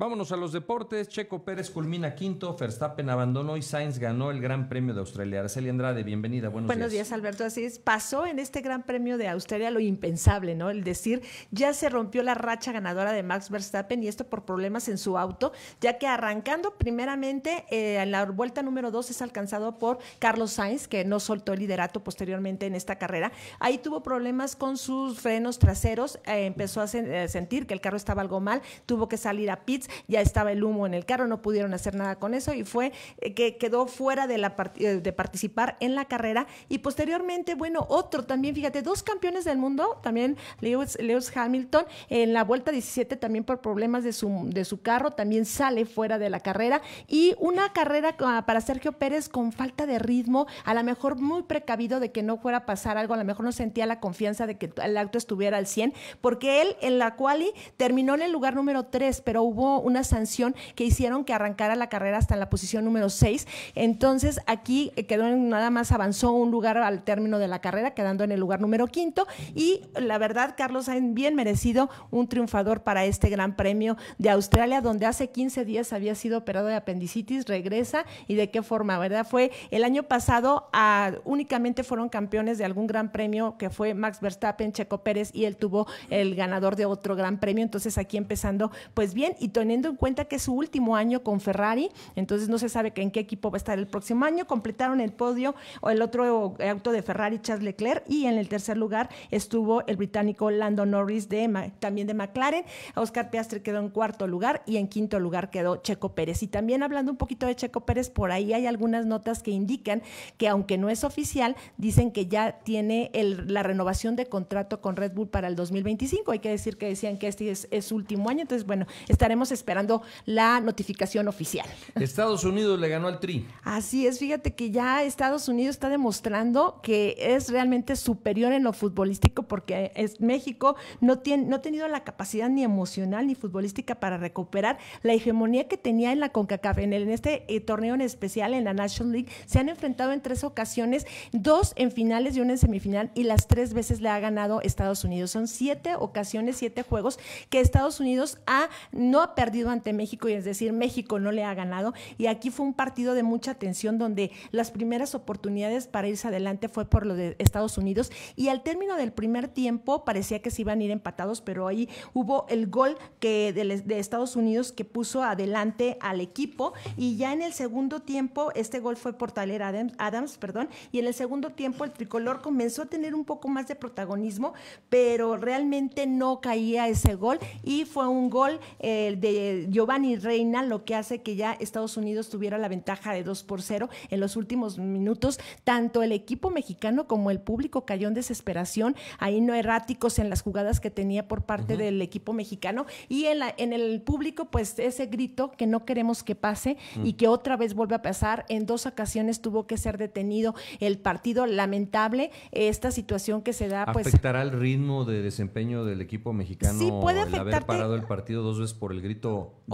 Speaker 5: Vámonos a los deportes. Checo Pérez culmina quinto, Verstappen abandonó y Sainz ganó el Gran Premio de Australia. Araceli Andrade, bienvenida. Buenos, buenos días.
Speaker 2: Alberto. Así es. Pasó en este Gran Premio de Australia lo impensable, ¿no? El decir, ya se rompió la racha ganadora de Max Verstappen y esto por problemas en su auto, ya que arrancando primeramente eh, en la vuelta número dos es alcanzado por Carlos Sainz, que no soltó el liderato posteriormente en esta carrera. Ahí tuvo problemas con sus frenos traseros, eh, empezó a eh, sentir que el carro estaba algo mal, tuvo que salir a pits ya estaba el humo en el carro, no pudieron hacer nada con eso y fue eh, que quedó fuera de, la eh, de participar en la carrera. Y posteriormente, bueno, otro también, fíjate, dos campeones del mundo, también Lewis, Hamilton, en la vuelta 17 también por problemas de su, de su carro, también sale fuera de la carrera. Y una carrera para Sergio Pérez con falta de ritmo, a lo mejor muy precavido de que no fuera a pasar algo, a lo mejor no sentía la confianza de que el auto estuviera al 100, porque él en la quali terminó en el lugar número 3, pero hubo una sanción que hicieron que arrancara la carrera hasta la posición número 6. Entonces aquí eh, quedó nada más avanzó un lugar al término de la carrera, quedando en el lugar número quinto. Y la verdad, Carlos Sainz, bien merecido un triunfador para este Gran Premio de Australia, donde hace 15 días había sido operado de apendicitis, regresa y de qué forma, ¿verdad? Fue el año pasado únicamente fueron campeones de algún gran premio que fue Max Verstappen, Checo Pérez y él tuvo el ganador de otro gran premio. Entonces aquí empezando pues bien y Tony teniendo en cuenta que es su último año con Ferrari, entonces no se sabe en qué equipo va a estar el próximo año. Completaron el podio o el otro auto de Ferrari, Charles Leclerc, y en el tercer lugar estuvo el británico Lando Norris de, también de McLaren. Oscar Piastri quedó en cuarto lugar y en quinto lugar quedó Checo Pérez. Y también hablando un poquito de Checo Pérez, por ahí hay algunas notas que indican que aunque no es oficial, dicen que ya tiene la renovación de contrato con Red Bull para el 2025. Hay que decir que decían que este es, es su último año, entonces bueno, estaremos esperando la notificación oficial.
Speaker 5: Estados Unidos le ganó al Tri.
Speaker 2: Así es, fíjate que ya Estados Unidos está demostrando que es realmente superior en lo futbolístico porque es México no, tiene, no ha tenido la capacidad ni emocional ni futbolística para recuperar la hegemonía que tenía en la CONCACAF. En, este eh, torneo en especial, en la National League, se han enfrentado en tres ocasiones, dos en finales y una en semifinal y las tres veces le ha ganado Estados Unidos. Son siete ocasiones, siete juegos que Estados Unidos ha, no ha perdido ante México y es decir, México no le ha ganado. Y aquí fue un partido de mucha tensión donde las primeras oportunidades para irse adelante fue por lo de Estados Unidos. Y al término del primer tiempo parecía que se iban a ir empatados, pero ahí hubo el gol que de, Estados Unidos que puso adelante al equipo. Y ya en el segundo tiempo, este gol fue por Taler Adams, perdón, y en el segundo tiempo el tricolor comenzó a tener un poco más de protagonismo, pero realmente no caía ese gol y fue un gol eh, de Giovanni Reina, lo que hace que ya Estados Unidos tuviera la ventaja de 2 por 0 en los últimos minutos. Tanto el equipo mexicano como el público cayó en desesperación, ahí no erráticos en las jugadas que tenía por parte del equipo mexicano y en, el público pues ese grito que no queremos que pase mm. y que otra vez vuelve a pasar. En dos ocasiones tuvo que ser detenido el partido. Lamentable esta situación que se da. Pues,
Speaker 5: ¿Afectará el ritmo de desempeño del equipo mexicano sí, puede el haber parado el partido dos veces por el grito?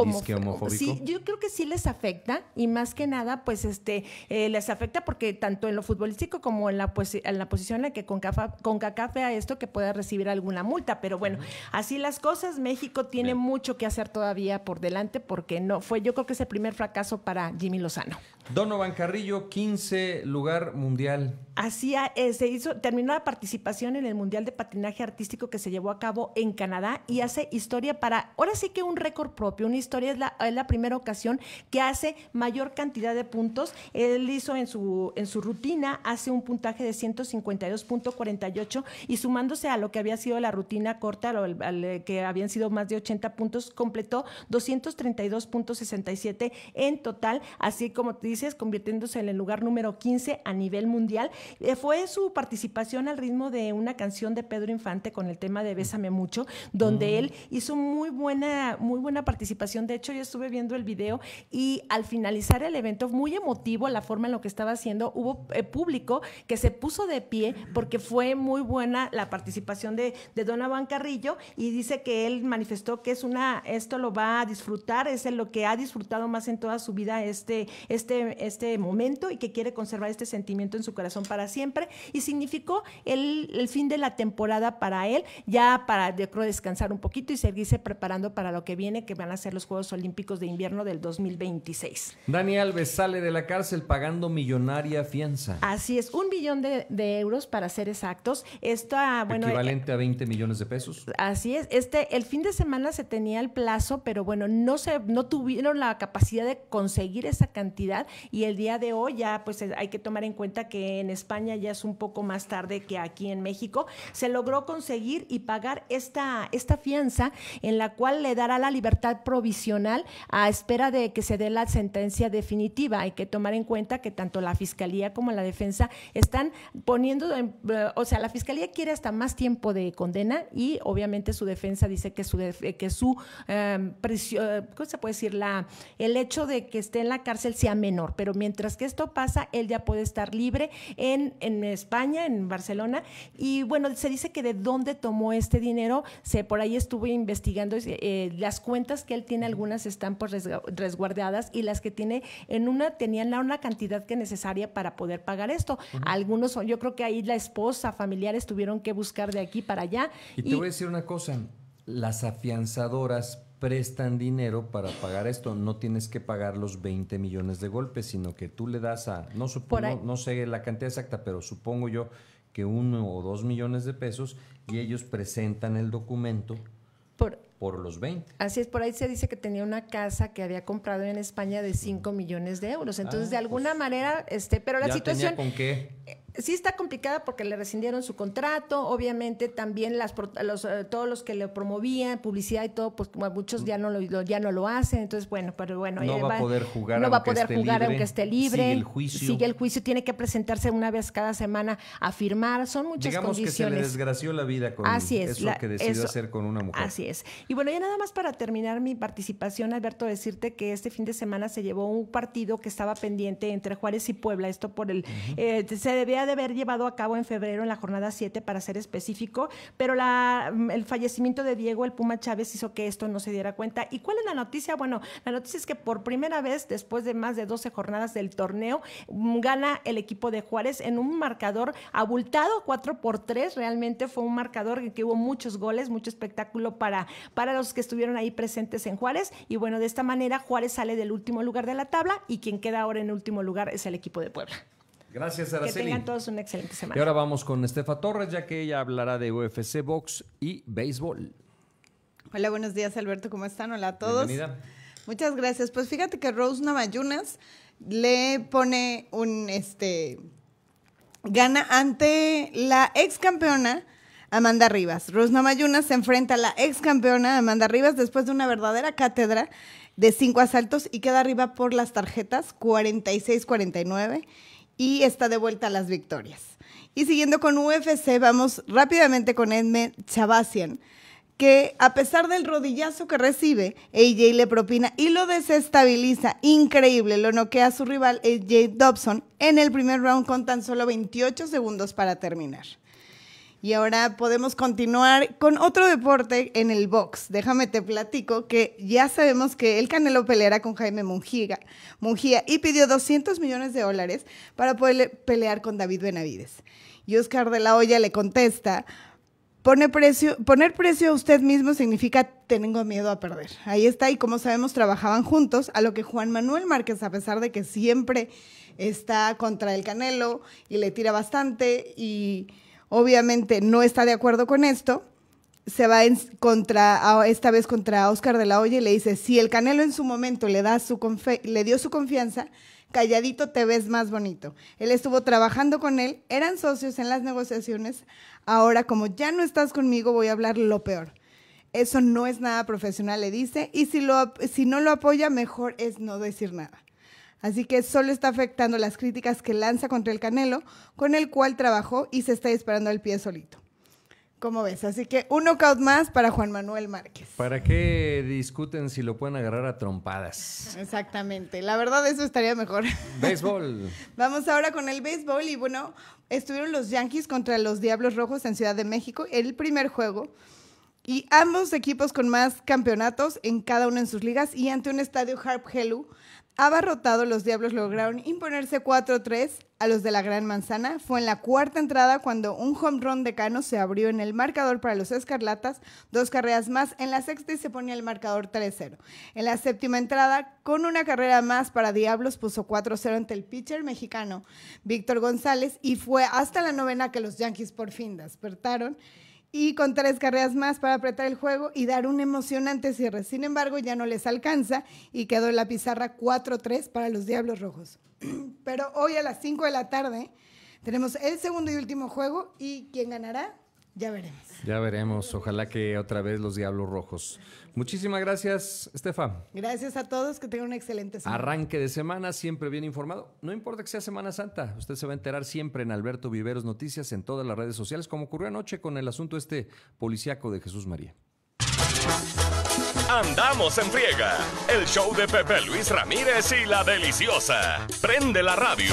Speaker 5: disque homofóbico. Sí,
Speaker 2: yo creo que sí les afecta y más que nada, pues este, eh, les afecta porque tanto en lo futbolístico como en la, pues, en la posición en la que con con a esto que pueda recibir alguna multa. Pero bueno, así las cosas, México tiene mucho que hacer todavía por delante porque no fue, yo creo que es el primer fracaso para Jimmy Lozano.
Speaker 5: Donovan Carrillo, 15 lugar mundial.
Speaker 2: Así eh, se hizo, terminó la participación en el Mundial de Patinaje Artístico que se llevó a cabo en Canadá y hace historia para, ahora sí que un récord propio. Una historia es la, es la primera ocasión que hace mayor cantidad de puntos. Él hizo en su, en su rutina, hace un puntaje de 152.48 y sumándose a lo que había sido la rutina corta, lo, eh, que habían sido más de 80 puntos, completó 232.67 en total, así como te dices, convirtiéndose en el lugar número 15 a nivel mundial. Eh, fue su participación al ritmo de una canción de Pedro Infante con el tema de Bésame mucho, donde mm. él hizo muy buena, muy buena participación. De hecho, yo estuve viendo el video y al finalizar el evento, muy emotivo la forma en lo que estaba haciendo, hubo eh, público que se puso de pie porque fue muy buena la participación de, de Donovan Carrillo y dice que él manifestó que es una, esto lo va a disfrutar, es lo que ha disfrutado más en toda su vida este, este, este momento y que quiere conservar este sentimiento en su corazón para siempre. Y significó el, fin de la temporada para él, ya para, de descansar un poquito y seguirse preparando para lo que viene, que van a ser los Juegos Olímpicos de Invierno del 2026.
Speaker 5: Dani Alves sale de la cárcel pagando millonaria fianza.
Speaker 2: Así es, un millón de, euros para ser exactos. Esto, bueno, equivalente
Speaker 5: eh, a 20 millones de pesos.
Speaker 2: Así es. Este, el fin de semana se tenía el plazo, pero bueno, no se, no tuvieron la capacidad de conseguir esa cantidad y el día de hoy ya, pues eh, hay que tomar en cuenta que en España ya es un poco más tarde que aquí en México. Se logró conseguir y pagar esta esta fianza en la cual le dará la libertad provisional a espera de que se dé la sentencia definitiva. Hay que tomar en cuenta que tanto la Fiscalía como la defensa están poniendo, eh, o sea, la Fiscalía quiere hasta más tiempo de condena y obviamente su defensa dice que su, que su eh, ¿cómo se puede decir? La, el hecho de que esté en la cárcel sea menor, pero mientras que esto pasa, él ya puede estar libre en, España, en Barcelona, y bueno, se dice que de dónde tomó este dinero, se por ahí estuve investigando eh, las cuentas que él tiene, algunas están pues, resguardadas y las que tiene en una tenían la una cantidad que necesaria para poder pagar esto. Algunos son, yo creo que ahí la esposa, familiares tuvieron que buscar de aquí para allá.
Speaker 5: Y te voy a decir una cosa, las afianzadoras prestan dinero para pagar esto. No tienes que pagar los 20 millones de golpes, sino que tú le das a, no, supongo, no sé la cantidad exacta, pero supongo yo que uno o dos millones de pesos y ellos presentan el documento por, los 20.
Speaker 2: Así es, por ahí se dice que tenía una casa que había comprado en España de 5 millones de euros. Entonces, de ah, alguna pues, manera, este, pero la situación... Tenía con
Speaker 5: qué.
Speaker 2: Sí está complicada porque le rescindieron su contrato, obviamente también las, eh, todos los que le promovían, publicidad y todo, pues como muchos ya no lo, ya no lo hacen, entonces bueno, pero bueno, no va, a poder jugar, aunque esté libre, sigue el juicio, tiene que presentarse una vez cada semana a firmar, son muchas condiciones. que se le
Speaker 5: desgració la vida con así es, eso que decidió hacer con una mujer. Así
Speaker 2: es. Y bueno, ya nada más para terminar mi participación, Alberto, decirte que este fin de semana se llevó un partido que estaba pendiente entre Juárez y Puebla, esto por el, eh, se debía de haber llevado a cabo en febrero en la jornada 7 para ser específico, pero la, mm, el fallecimiento de Diego el Puma Chávez hizo que esto no se diera cuenta. ¿Y cuál es la noticia? Bueno, la noticia es que por primera vez después de más de 12 jornadas del torneo mm, gana el equipo de Juárez en un marcador abultado 4 por 3, realmente fue un marcador que hubo muchos goles, mucho espectáculo para, para los que estuvieron ahí presentes en Juárez y bueno, de esta manera Juárez sale del último lugar de la tabla y quien queda ahora en último lugar es el equipo de Puebla.
Speaker 5: Gracias, Araceli. Que tengan
Speaker 2: todos una excelente semana. Y ahora
Speaker 5: vamos con Estefa Torres, ya que ella hablará de UFC, box y béisbol.
Speaker 11: Hola, buenos días, Alberto. ¿Cómo están? Hola a todos. Bienvenida. Muchas gracias. Pues fíjate que Rose Namayunas le pone un, este, gana ante la ex campeona Amanda Rivas. Rose Namayunas se enfrenta a la ex campeona Amanda Rivas después de una verdadera cátedra de cinco asaltos y queda arriba por las tarjetas 46-49 y está de vuelta a las victorias. Y siguiendo con UFC, vamos rápidamente con Edme Chabasian, que a pesar del rodillazo que recibe, AJ le propina y lo desestabiliza. Increíble, lo noquea a su rival AJ Dobson en el primer round con tan solo 28 segundos para terminar. Y ahora podemos continuar con otro deporte en el box. Déjame te platico que ya sabemos que el Canelo peleará con Jaime Mungía y pidió 200 millones de dólares para poder pelear con David Benavides. Y Oscar de la Hoya le contesta, precio, poner precio a usted mismo significa tengo miedo a perder. Ahí está, y como sabemos, trabajaban juntos, a lo que Juan Manuel Márquez, a pesar de que siempre está contra el Canelo y le tira bastante y obviamente no está de acuerdo con esto, se va contra, esta vez contra Oscar de la Hoya y le dice, si el Canelo en su momento le, da su le dio su confianza, calladito te ves más bonito. Él estuvo trabajando con él, eran socios en las negociaciones, ahora como ya no estás conmigo voy a hablar lo peor. Eso no es nada profesional, le dice, y si, lo, si no lo apoya, mejor es no decir nada. Así que solo está afectando las críticas que lanza contra el Canelo, con el cual trabajó y se está disparando al pie solito. ¿Cómo ves? Así que un knockout más para Juan Manuel Márquez.
Speaker 5: ¿Para qué discuten si lo pueden agarrar a trompadas?
Speaker 11: Exactamente. La verdad, eso estaría mejor. Béisbol. Vamos ahora con el béisbol. Y bueno, estuvieron los Yankees contra los Diablos Rojos en Ciudad de México, el primer juego. Y ambos equipos con más campeonatos en cada uno en sus ligas y ante un estadio Harp Hellu. Abarrotado, los Diablos lograron imponerse 4-3 a los de la Gran Manzana. Fue en la cuarta entrada cuando un home run de Cano se abrió en el marcador para los Escarlatas, dos carreras más en la sexta y se ponía el marcador 3-0. En la séptima entrada, con una carrera más para Diablos, puso 4-0 ante el pitcher mexicano Víctor González y fue hasta la novena que los Yankees por fin despertaron y con tres carreras más para apretar el juego y dar un emocionante cierre. Sin embargo, ya no les alcanza y quedó en la pizarra 4-3 para los Diablos Rojos. Pero hoy a las 5 de la tarde tenemos el segundo y último juego y ¿quién ganará ya veremos.
Speaker 5: Ya veremos. Ojalá que otra vez los Diablos Rojos. Muchísimas gracias, Estefa.
Speaker 11: Gracias a todos. Que tengan un excelente semana.
Speaker 5: Arranque de semana, siempre bien informado. No importa que sea Semana Santa. Usted se va a enterar siempre en Alberto Viveros Noticias, en todas las redes sociales, como ocurrió anoche con el asunto este policíaco de Jesús María.
Speaker 4: Andamos en friega. El show de Pepe Luis Ramírez y la deliciosa. Prende la radio.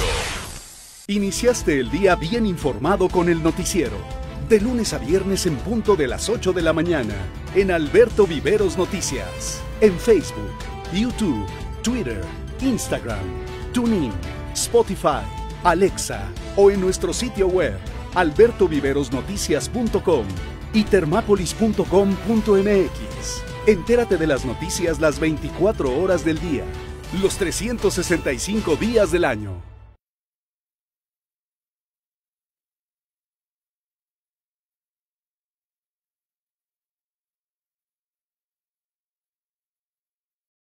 Speaker 1: Iniciaste el día bien informado con el noticiero de lunes a viernes en punto de las 8 de la mañana, en Alberto Viveros Noticias, en Facebook, YouTube, Twitter, Instagram, TuneIn, Spotify, Alexa o en nuestro sitio web albertoviverosnoticias.com y termapolis.com.mx. Entérate de las noticias las 24 horas del día, los 365 días del año.